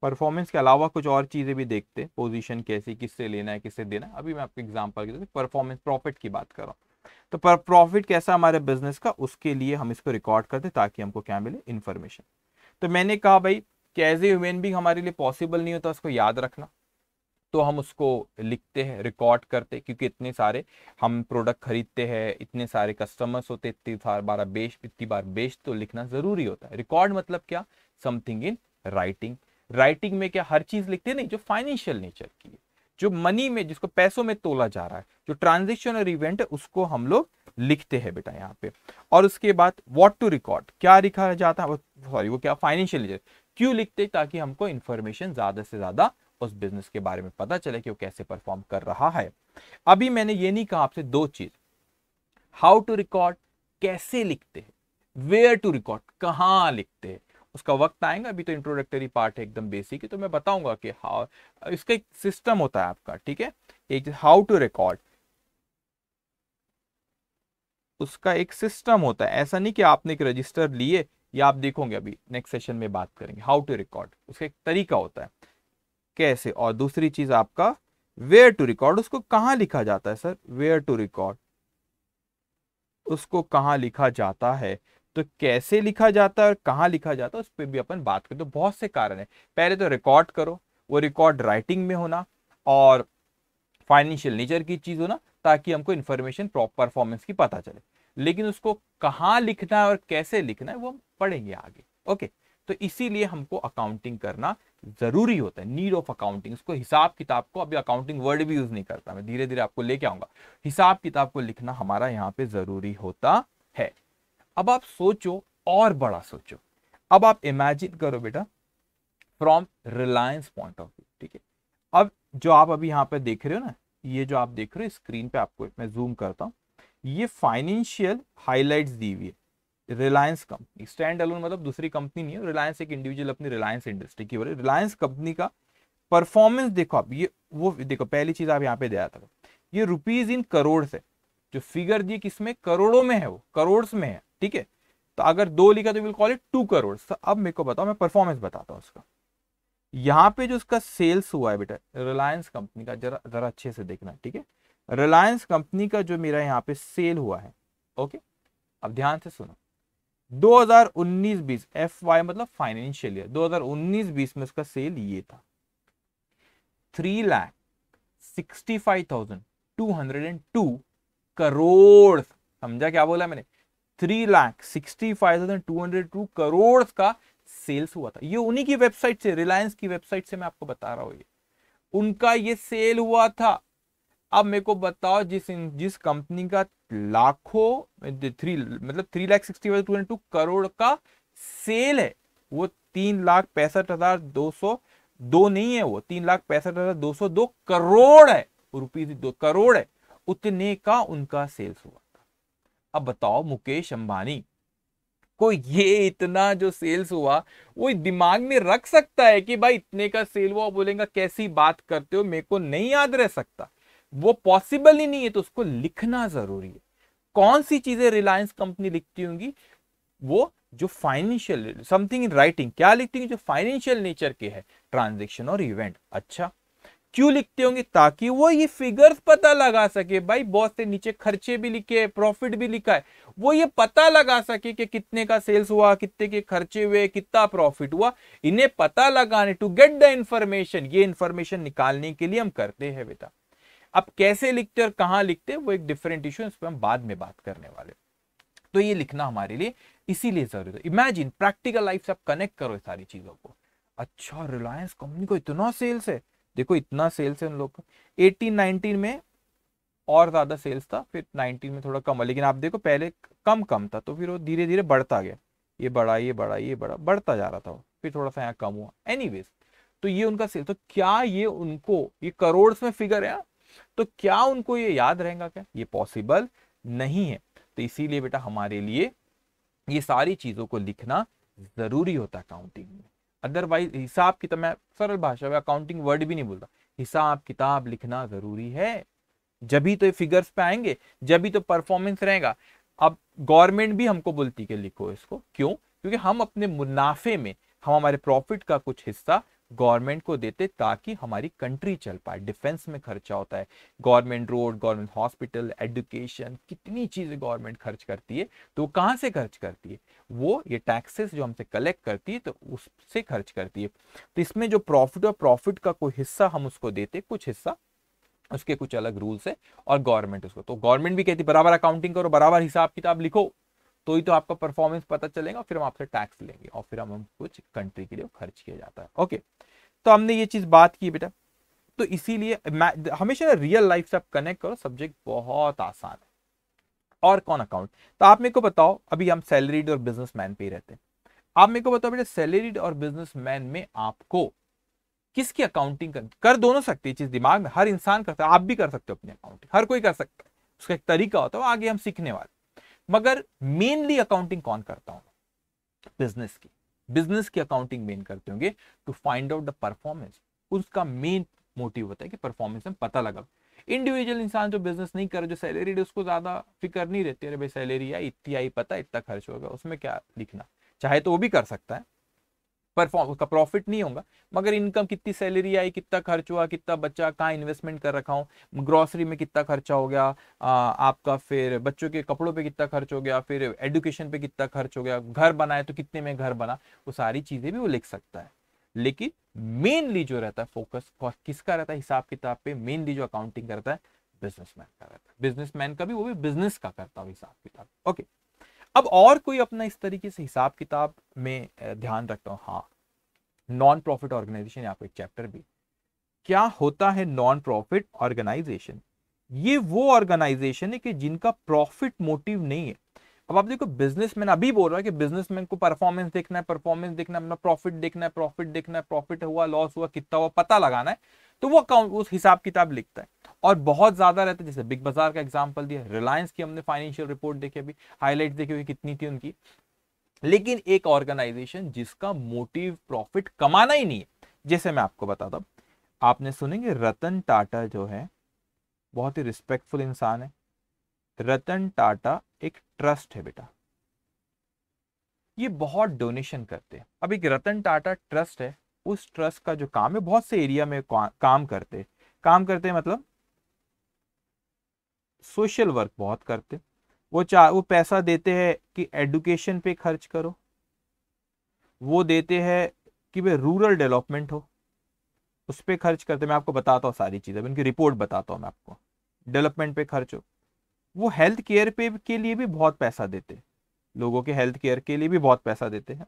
performance के अलावा कुछ और चीज़ें भी देखते पोजीशन कैसी किससे लेना है किससे देना है अभी मैं आपको एग्जांपल के परफॉर्मेंस प्रॉफिट की बात कर रहा हूं तो पर प्रॉफिट कैसा हमारे बिजनेस का उसके लिए हम इसको रिकॉर्ड करते ताकि हमको क्या मिले इन्फॉर्मेशन तो मैंने कहा भाई कि एज ए ह्यूमन बींग हमारे लिए पॉसिबल नहीं होता उसको याद रखना तो हम उसको लिखते हैं रिकॉर्ड करते क्योंकि इतने सारे हम प्रोडक्ट खरीदते हैं इतने सारे कस्टमर्स होते इतनी बार बार बेच इतनी बार बेच तो लिखना ज़रूरी होता है रिकॉर्ड मतलब क्या समथिंग इन राइटिंग राइटिंग में क्या हर चीज़ लिखते हैं नहीं जो फाइनेंशियल नेचर की है जो मनी में जिसको पैसों में तोला जा रहा है जो ट्रांजेक्शन और इवेंट है उसको हम लोग लिखते हैं बेटा यहाँ पे और उसके बाद वॉट टू रिकॉर्ड क्या लिखा जाता है सॉरी वो क्या फाइनेंशियल नेचर क्यों लिखते ताकि हमको इन्फॉर्मेशन ज़्यादा से ज़्यादा उस बिजनेस के बारे में पता चले कि वो कैसे परफॉर्म कर रहा है अभी मैंने ये नहीं कहा आपसे दो चीज हाउ टू रिकॉर्ड कैसे लिखते हैं वेयर टू रिकॉर्ड कहाँ लिखते हैं उसका वक्त आएगा अभी तो इंट्रोडक्टरी पार्ट है एकदम बेसिक है तो मैं बताऊंगा कि हाउ इसका एक सिस्टम होता है आपका ठीक है एक हाउ टू रिकॉर्ड उसका एक सिस्टम होता है ऐसा नहीं कि आपने एक रजिस्टर लिए या आप देखोगे अभी नेक्स्ट सेशन में बात करेंगे हाउ टू रिकॉर्ड उसका एक तरीका होता है कैसे और दूसरी चीज आपका वेयर टू रिकॉर्ड उसको कहां लिखा जाता है सर वेयर टू रिकॉर्ड उसको कहां लिखा जाता है तो कैसे लिखा जाता है और कहां लिखा जाता है उस पर भी अपन बात करें तो बहुत से कारण है पहले तो रिकॉर्ड करो वो रिकॉर्ड राइटिंग में होना और फाइनेंशियल नेचर की चीज़ होना ताकि हमको इन्फॉर्मेशन परफॉर्मेंस की पता चले लेकिन उसको कहाँ लिखना है और कैसे लिखना है वो हम पढ़ेंगे आगे ओके तो इसीलिए हमको अकाउंटिंग करना ज़रूरी होता है नीड ऑफ अकाउंटिंग इसको हिसाब किताब को अभी अकाउंटिंग वर्ड भी यूज़ नहीं करता मैं धीरे धीरे आपको लेके आऊंगा हिसाब किताब को लिखना हमारा यहाँ पे ज़रूरी होता है अब आप सोचो और बड़ा सोचो अब आप इमेजिन करो बेटा from Reliance point of view ठीक है अब जो आप अभी यहाँ पे देख रहे हो ना ये जो आप देख रहे हो स्क्रीन पे आपको मैं जूम करता हूँ ये फाइनेंशियल हाईलाइट दी हुई है रिलायंस कंपनी स्टैंड अलोन मतलब दूसरी कंपनी नहीं है रिलायंस एक इंडिविजुअल अपनी रिलायंस इंडस्ट्री की बोले रिलायंस कंपनी का परफॉर्मेंस देखो आप ये वो देखो पहली चीज आप यहाँ पे दिया था ये रुपीज इन करोड़ है जो फिगर दिए किसमें करोड़ों में है वो करोड़ में है ठीक है तो अगर दो लिखा तो will call it two crore तो अब मेरे को बताओ मैं परफॉर्मेंस बताता हूँ उसका यहाँ पे जो उसका सेल्स हुआ है बेटा रिलायंस कंपनी का जरा जरा अच्छे से देखना ठीक है रिलायंस कंपनी का जो मेरा यहाँ पे सेल हुआ है ओके अब ध्यान से सुनो 2019-20 एफ मतलब फाइनेंशियल ईयर 2019-20 में उसका सेल ये था three lakh sixty five thousand two hundred and two crore समझा क्या बोला मैंने three lakh sixty five thousand two hundred two crore का सेल्स हुआ था ये उन्हीं की वेबसाइट से रिलायंस की वेबसाइट से मैं आपको बता रहा हूं ये उनका ये सेल हुआ था अब मेरे को बताओ जिस जिस कंपनी का लाखों थ्री मतलब three lakh sixty five two two crore का सेल है वो तीन लाख पैंसठ हजार दो सौ दो नहीं है वो तीन लाख पैंसठ हजार दो सौ दो करोड़ है रुपीज दो करोड़ है उतने का उनका सेल्स हुआ था अब बताओ मुकेश अंबानी को ये इतना जो सेल्स हुआ वो दिमाग में रख सकता है कि भाई इतने का सेल हुआ बोलेगा कैसी बात करते हो मेरे को नहीं याद रह सकता वो पॉसिबल ही नहीं है तो उसको लिखना जरूरी है कौन सी चीजें रिलायंस कंपनी लिखती होंगी वो जो फाइनेंशियल समथिंग इन राइटिंग क्या लिखती होंगी जो फाइनेंशियल नेचर के है ट्रांजेक्शन और इवेंट अच्छा क्यों लिखते होंगे ताकि वो ये फिगर्स पता लगा सके भाई बहुत से नीचे खर्चे भी लिखे हैं प्रॉफिट भी लिखा है वो ये पता लगा सके कि कितने का सेल्स हुआ कितने के खर्चे हुए कितना प्रॉफिट हुआ इन्हें पता लगाने टू गेट द इंफॉर्मेशन ये इंफॉर्मेशन निकालने के लिए हम करते हैं बेटा अब कैसे लिखते और कहा लिखते वो एक डिफरेंट इशू इस पर हम बाद में बात करने वाले तो ये लिखना हमारे लिए इसीलिए जरूरी है इमेजिन प्रैक्टिकल लाइफ से आप कनेक्ट करो सारी चीज़ों को अच्छा रिलायंस कंपनी को इतना सेल्स है देखो इतना सेल्स है उन लोग का एटीन नाइनटीन में और ज़्यादा सेल्स था फिर नाइनटीन में थोड़ा कम है लेकिन आप देखो पहले कम कम था तो फिर वो धीरे धीरे बढ़ता गया ये बड़ा ये बड़ा ये बड़ा बढ़ता जा रहा था फिर थोड़ा सा यहाँ कम हुआ एनी तो ये उनका सेल तो क्या ये उनको ये करोड़ में फिगर है तो क्या उनको ये याद रहेगा क्या ये पॉसिबल नहीं है तो इसीलिए बेटा हमारे लिए ये सारी चीज़ों को लिखना ज़रूरी होता है अकाउंटिंग में अदरवाइज हिसाब की तो मैं सरल भाषा में अकाउंटिंग वर्ड भी नहीं बोलता हिसाब किताब लिखना ज़रूरी है जब ही तो ये फिगर्स पे आएंगे जब ही तो परफॉर्मेंस रहेगा अब गवर्नमेंट भी हमको बोलती है लिखो इसको क्यों क्योंकि हम अपने मुनाफे में हम हमारे प्रॉफिट का कुछ हिस्सा गवर्नमेंट को देते ताकि हमारी कंट्री चल पाए डिफेंस में खर्चा होता है government road government hospital education कितनी चीज़ें गवर्नमेंट खर्च करती है तो वो कहाँ से खर्च करती है वो ये टैक्सेस जो हमसे कलेक्ट करती है तो उससे खर्च करती है तो इसमें जो प्रॉफिट और प्रॉफिट का कोई हिस्सा हम उसको देते कुछ हिस्सा उसके कुछ अलग रूल्स है और गवर्नमेंट उसको तो गवर्नमेंट भी कहती बराबर अकाउंटिंग करो बराबर हिसाब किताब लिखो तो ही तो आपका परफॉर्मेंस पता चलेगा फिर हम आपसे टैक्स लेंगे और फिर हम हम कुछ कंट्री के लिए खर्च किया जाता है ओके तो हमने ये चीज़ बात की बेटा तो इसीलिए हमेशा रियल लाइफ से आप कनेक्ट करो सब्जेक्ट बहुत आसान है और कौन अकाउंट तो आप मेरे को बताओ अभी हम सैलरीड और बिजनेसमैन पे रहते हैं आप मेरे को बताओ बेटा सैलरीड और बिजनेसमैन में आपको किसकी अकाउंटिंग कर, कर दोनों सकते हैं चीज दिमाग में हर इंसान करता है आप भी कर सकते हो अपनी अकाउंटिंग हर कोई कर सकता है उसका एक तरीका होता है आगे हम सीखने वाले मगर मेनली अकाउंटिंग कौन करता होगा बिजनेस की बिजनेस की अकाउंटिंग मेन करते होंगे to find out the performance उसका मेन मोटिव होता है कि परफॉर्मेंस में पता लगा इंडिविजुअल इंसान जो बिजनेस नहीं कर जो सैलरी उसको ज्यादा फिक्र नहीं रहती अरे भाई सैलरी आई इतनी आई पता इतना खर्च होगा उसमें क्या लिखना चाहे तो वो भी कर सकता है परफॉर्म उसका प्रॉफिट नहीं होगा मगर इनकम कितनी सैलरी आई कितना खर्च हुआ कितना बच्चा कहाँ इन्वेस्टमेंट कर रखा हूँ ग्रॉसरी में कितना खर्चा हो गया आ, आपका फिर बच्चों के कपड़ों पे कितना खर्च हो गया फिर एडुकेशन पे कितना खर्च हो गया घर बनाए तो कितने में घर बना वो सारी चीज़ें भी वो लिख सकता है लेकिन मेनली जो रहता है फोकस किसका रहता है हिसाब किताब पे मेनली जो अकाउंटिंग करता है बिजनेसमैन का रहता है बिजनेसमैन का भी वो भी बिजनेस का करता है हिसाब किताब ओके अब और कोई अपना इस तरीके से हिसाब किताब में ध्यान रखता हूँ हाँ नॉन प्रॉफिट ऑर्गेनाइजेशन यहाँ एक चैप्टर भी क्या होता है नॉन प्रॉफिट ऑर्गेनाइजेशन ये वो ऑर्गेनाइजेशन है कि जिनका प्रॉफिट मोटिव नहीं है अब आप देखो बिजनेसमैन अभी बोल रहा है कि बिजनेसमैन को परफॉर्मेंस देखना है परफॉर्मेंस देखना है अपना प्रॉफिट देखना है प्रॉफिट देखना है प्रॉफिट हुआ लॉस हुआ कितना हुआ पता लगाना है तो वो अकाउंट उस हिसाब किताब लिखता है और बहुत ज्यादा रहता है जैसे बिग बाजार का एग्जाम्पल दिया रिलायंस की हमने फाइनेंशियल रिपोर्ट देखी अभी हाईलाइट देखी हुई कितनी थी उनकी लेकिन एक ऑर्गेनाइजेशन जिसका मोटिव प्रॉफिट कमाना ही नहीं है जैसे मैं आपको बताता हूँ आपने सुनेंगे रतन टाटा जो है बहुत ही रिस्पेक्टफुल इंसान है रतन टाटा एक ट्रस्ट है बेटा ये बहुत डोनेशन करते हैं अब एक रतन टाटा ट्रस्ट है उस ट्रस्ट का जो काम है बहुत से एरिया में काम करते काम करते मतलब सोशल वर्क बहुत करते वो चाह वो पैसा देते हैं कि एडुकेशन पे खर्च करो वो देते हैं कि भाई रूरल डेवलपमेंट हो उस पर खर्च करते मैं आपको बताता हूँ सारी चीज़ें उनकी रिपोर्ट बताता हूँ मैं आपको डेवलपमेंट पे खर्च हो वो हेल्थ केयर पे के लिए भी बहुत पैसा देते लोगों के हेल्थ केयर के लिए भी बहुत पैसा देते हैं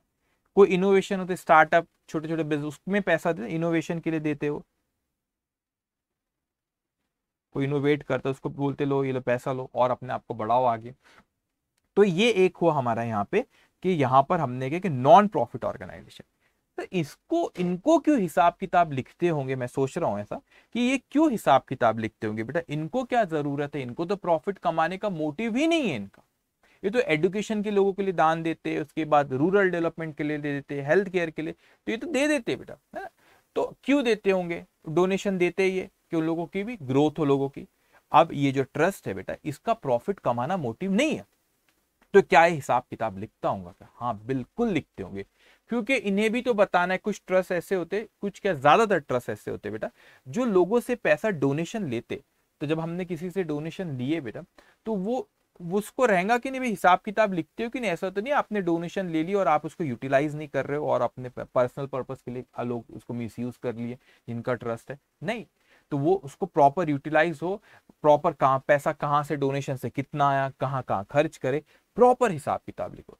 कोई इनोवेशन होते स्टार्टअप छोटे छोटे बिजनेस उसमें पैसा देते इनोवेशन के लिए देते हो कोई इनोवेट करता उसको बोलते लो ये लो पैसा लो और अपने आप को बढ़ाओ आगे तो ये एक हुआ हमारा यहाँ पे कि यहाँ पर हमने कहा कि नॉन प्रॉफिट ऑर्गेनाइजेशन तो इसको इनको क्यों हिसाब किताब लिखते होंगे मैं सोच रहा हूँ ऐसा कि ये क्यों हिसाब किताब लिखते होंगे बेटा इनको क्या जरूरत है इनको तो प्रॉफिट कमाने का मोटिव ही नहीं है इनका ये तो एडुकेशन के लोगों के लिए दान देते हैं उसके बाद रूरल डेवलपमेंट के लिए दे देते हैं हेल्थ केयर के लिए तो ये तो दे देते हैं बेटा है ना तो क्यों देते होंगे डोनेशन देते ये क्यों लोगों की भी ग्रोथ हो लोगों की अब ये जो ट्रस्ट है बेटा इसका प्रॉफिट कमाना मोटिव नहीं है तो क्या हिसाब किताब लिखता हूँ हाँ बिल्कुल लिखते होंगे क्योंकि इन्हें भी तो बताना है कुछ ट्रस्ट ऐसे होते कुछ क्या ज्यादातर ट्रस्ट ऐसे होते बेटा जो लोगों से पैसा डोनेशन लेते तो जब हमने किसी से डोनेशन लिए बेटा तो वो उसको रहेगा कि नहीं भाई हिसाब किताब लिखते हो कि नहीं ऐसा तो नहीं आपने डोनेशन ले ली और आप उसको यूटिलाइज नहीं कर रहे हो और अपने पर्सनल पर्पज के लिए लोग उसको मिसयूज कर लिए जिनका ट्रस्ट है नहीं तो वो उसको प्रॉपर यूटिलाइज हो प्रॉपर कहाँ पैसा कहाँ से डोनेशन से कितना आया कहाँ कहाँ खर्च करे प्रॉपर हिसाब किताब लिखो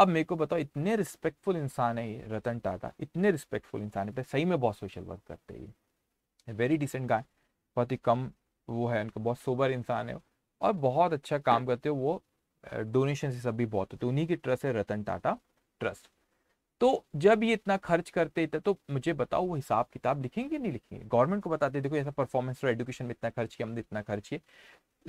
अब मेरे को बताओ इतने रिस्पेक्टफुल इंसान है ये रतन टाटा इतने रिस्पेक्टफुल इंसान है सही में बहुत सोशल वर्क करते हैं ये वेरी डिसेंट गाय बहुत ही कम वो है उनका बहुत सोबर इंसान है और बहुत अच्छा काम हम्म। करते हो वो डोनेशन से भी बहुत होते उन्हीं की ट्रस्ट है रतन टाटा ट्रस्ट तो जब ये इतना खर्च करते थे तो मुझे बताओ वो हिसाब किताब लिखेंगे नहीं लिखेंगे गवर्नमेंट को बताते देखो ऐसा परफॉर्मेंस और एजुकेशन में इतना खर्च किया हमने इतना खर्च किया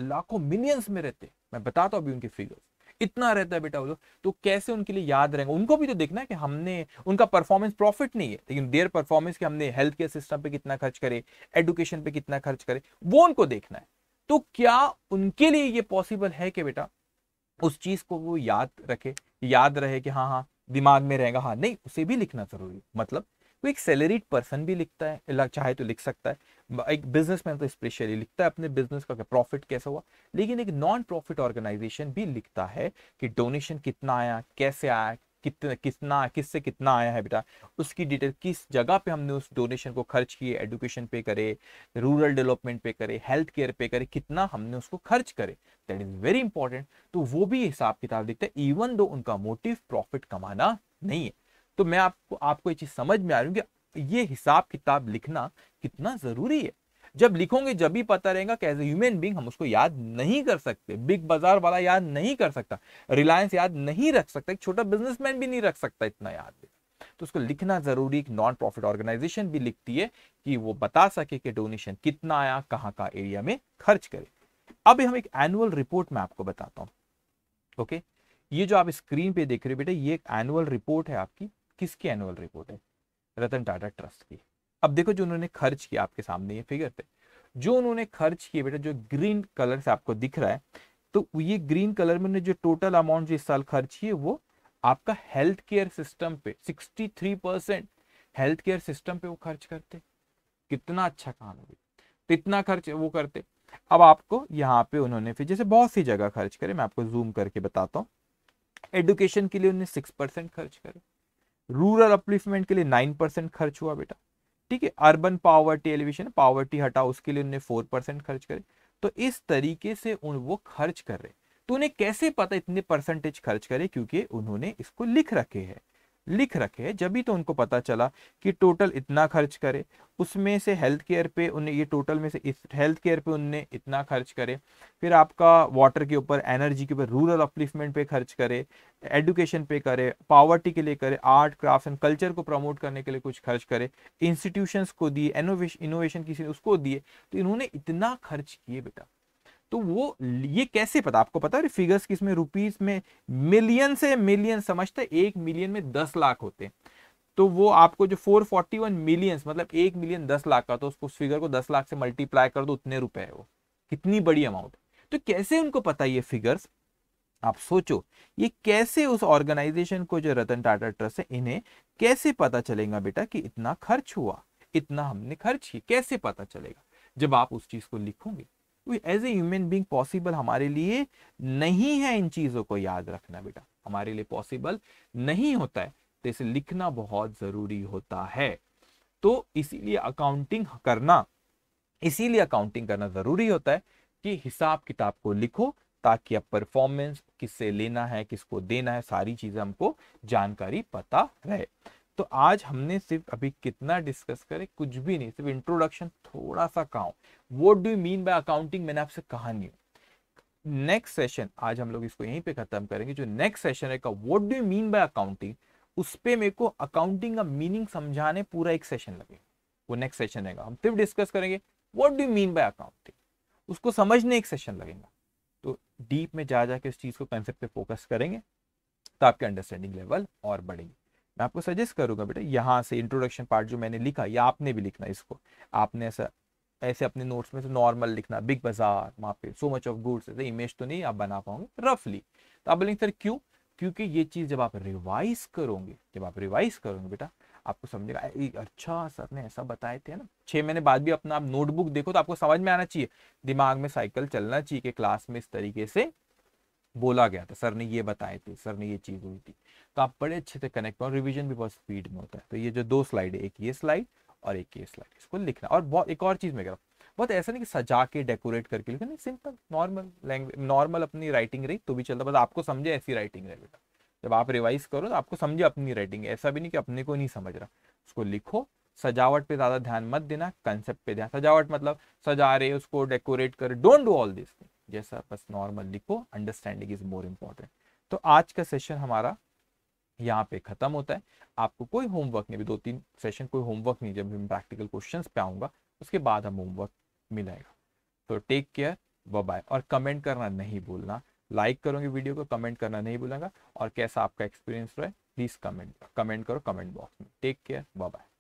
लाखों मिलियंस में रहते मैं बताता तो हूँ अभी उनके फिगर्स इतना रहता है बेटा वो तो कैसे उनके लिए याद रहेंगे उनको भी तो देखना है कि हमने उनका परफॉर्मेंस प्रॉफिट नहीं है लेकिन देयर परफॉर्मेंस कि हमने हेल्थ केयर सिस्टम पे कितना खर्च करे एजुकेशन पे कितना खर्च करे वो उनको देखना है तो क्या उनके लिए ये पॉसिबल है कि बेटा उस चीज को वो याद रखे याद रहे कि हाँ हाँ दिमाग में रहेगा हाँ नहीं उसे भी लिखना जरूरी मतलब वो एक सैलरीड पर्सन भी लिखता है चाहे तो लिख सकता है एक बिजनेसमैन तो स्पेशली लिखता है अपने बिजनेस का प्रॉफिट कैसा हुआ लेकिन एक नॉन प्रॉफिट ऑर्गेनाइजेशन भी लिखता है कि डोनेशन कितना आया कैसे आया कितना कितना किससे कितना आया है बेटा उसकी डिटेल किस जगह पे हमने उस डोनेशन को खर्च किए एडुकेशन पे करे रूरल डेवलपमेंट पे करे हेल्थ केयर पे करे कितना हमने उसको खर्च करे दैट इज वेरी इंपॉर्टेंट तो वो भी हिसाब किताब देखते हैं इवन दो उनका मोटिव प्रॉफिट कमाना नहीं है तो मैं आपको आपको ये चीज़ समझ में आ रही हूँ कि ये हिसाब किताब लिखना कितना ज़रूरी है जब लिखोगे जब भी पता रहेगा कि एज ए ह्यूमन बींग हम उसको याद नहीं कर सकते बिग बाजार वाला याद नहीं कर सकता रिलायंस याद नहीं रख सकता एक छोटा बिजनेसमैन भी नहीं रख सकता इतना याद तो उसको लिखना जरूरी एक नॉन प्रॉफिट ऑर्गेनाइजेशन भी लिखती है कि वो बता सके कि डोनेशन कितना आया कहाँ का एरिया में खर्च करे अब हम एक एनुअल रिपोर्ट में आपको बताता हूँ ओके ये जो आप स्क्रीन पे देख रहे हो बेटा ये एक एनुअल रिपोर्ट है आपकी किसकी एनुअल रिपोर्ट है रतन टाटा ट्रस्ट की अब देखो जो उन्होंने खर्च किया आपके सामने ये फिगर पे जो उन्होंने खर्च किए बेटा जो ग्रीन कलर से आपको दिख रहा है तो ये ग्रीन कलर में जो टोटल अमाउंट जो इस साल खर्च किए वो आपका हेल्थ केयर सिस्टम पे 63 परसेंट हेल्थ केयर सिस्टम पे वो खर्च करते कितना अच्छा काम है तो इतना खर्च वो करते अब आपको यहाँ पे उन्होंने फिर जैसे बहुत सी जगह खर्च करे मैं आपको जूम करके बताता हूँ एडुकेशन के लिए उन्होंने सिक्स खर्च करे रूरल अपलिफ्टमेंट के लिए नाइन खर्च हुआ बेटा ठीक है अर्बन पावर्टी एलिवेशन पावर्टी हटाओ उसके लिए उन्हें फोर परसेंट खर्च करे तो इस तरीके से उन वो खर्च कर रहे तो उन्हें कैसे पता इतने परसेंटेज खर्च करे क्योंकि उन्होंने इसको लिख रखे हैं लिख रखे जब ही तो उनको पता चला कि टोटल इतना खर्च करे उसमें से हेल्थ केयर पे उन्हें ये टोटल में से इस हेल्थ केयर पे उनने इतना खर्च करे फिर आपका वाटर के ऊपर एनर्जी के ऊपर रूरल अपलिफ्टमेंट पे खर्च करे एडुकेशन पे करे पावर्टी के लिए करे आर्ट क्राफ्ट एंड कल्चर को प्रमोट करने के लिए कुछ खर्च करे इंस्टीट्यूशंस को दिए इनोवेशन किसी ने उसको दिए तो इन्होंने इतना खर्च किए बेटा तो वो ये कैसे पता आपको पता है फिगर्स किस में रुपीज में मिलियन से मिलियन समझते एक मिलियन में दस लाख होते तो वो आपको जो 441 मिलियन मतलब एक मिलियन दस लाख का तो उसको उस फिगर को दस लाख से मल्टीप्लाई कर दो उतने रुपए है वो कितनी बड़ी अमाउंट तो कैसे उनको पता ये फिगर्स आप सोचो ये कैसे उस ऑर्गेनाइजेशन को जो रतन टाटा ट्रस्ट है इन्हें कैसे पता चलेगा बेटा कि इतना खर्च हुआ इतना हमने खर्च किया कैसे पता चलेगा जब आप उस चीज को लिखोगे as a human being possible हमारे लिए नहीं है इन चीज़ों को याद रखना बेटा हमारे लिए पॉसिबल नहीं होता है तो इसे लिखना बहुत ज़रूरी होता है तो इसीलिए अकाउंटिंग करना इसीलिए अकाउंटिंग करना ज़रूरी होता है कि हिसाब किताब को लिखो ताकि अब परफॉर्मेंस किससे लेना है किसको देना है सारी चीज़ें हमको जानकारी पता रहे तो आज हमने सिर्फ अभी कितना डिस्कस करे कुछ भी नहीं सिर्फ इंट्रोडक्शन थोड़ा सा कहा what do mean by accounting मैंने आपसे कहा नहीं नेक्स्ट सेशन आज हम लोग इसको यहीं पे खत्म करेंगे जो नेक्स्ट सेशन है का what do mean by accounting उस पे मेरे को अकाउंटिंग का मीनिंग समझाने पूरा एक सेशन लगेगा वो नेक्स्ट सेशन रहेगा हम सिर्फ डिस्कस करेंगे what do mean by accounting उसको समझने एक सेशन लगेगा तो डीप में जा जाके इस चीज़ को कंसेप्ट पे फोकस करेंगे तो आपकी अंडरस्टैंडिंग लेवल और बढ़ेगी मैं आपको सजेस्ट करूंगा बेटा यहाँ से इंट्रोडक्शन पार्ट जो मैंने लिखा या आपने भी लिखना इसको आपने ऐसा ऐसे अपने नोट्स में से नॉर्मल लिखना बिग बाजार वहाँ पे सो मच ऑफ गुड्स ऐसे इमेज तो नहीं आप बना पाओगे रफली तो आप बोलेंगे सर क्यों क्योंकि ये चीज़ जब आप रिवाइज करोगे जब आप रिवाइज करोगे बेटा आपको समझेगा अच्छा सर ने ऐसा बताए थे ना छह महीने बाद भी अपना आप नोटबुक देखो तो आपको समझ में आना चाहिए दिमाग में साइकिल चलना चाहिए कि क्लास में इस तरीके से बोला गया था सर ने ये बताए थे सर ने ये चीज़ हुई थी तो आप बड़े अच्छे से कनेक्ट और रिविजन भी बहुत स्पीड में होता है तो ये जो दो स्लाइड है एक ये स्लाइड और एक ये स्लाइड इसको लिखना और बहुत एक और चीज़ में कह रहा हूँ बहुत ऐसा नहीं कि सजा के डेकोरेट करके लिखना नहीं सिंपल नॉर्मल लैंग्वेज नॉर्मल अपनी राइटिंग रही तो भी चलता बस आपको समझे ऐसी राइटिंग रहे बेटा जब आप रिवाइज करो तो आपको समझे अपनी राइटिंग ऐसा भी नहीं कि अपने को नहीं समझ रहा उसको लिखो सजावट पे ज़्यादा ध्यान मत देना कंसेप्ट पे ध्यान सजावट मतलब सजा रहे उसको डेकोरेट कर don't do all this thing जैसा बस नॉर्मल लिखो अंडरस्टैंडिंग इज मोर इम्पॉर्टेंट तो आज का सेशन हमारा यहाँ पे खत्म होता है आपको कोई होमवर्क नहीं दो तीन सेशन कोई होमवर्क नहीं जब मैं प्रैक्टिकल क्वेश्चन पे आऊंगा उसके बाद हम होमवर्क मिलाएगा तो टेक केयर व बाय और कमेंट करना नहीं भूलना लाइक करोगे वीडियो को कमेंट करना नहीं भूलेंगे और कैसा आपका एक्सपीरियंस रहा है प्लीज़ कमेंट कमेंट करो कमेंट बॉक्स में टेक केयर व बाय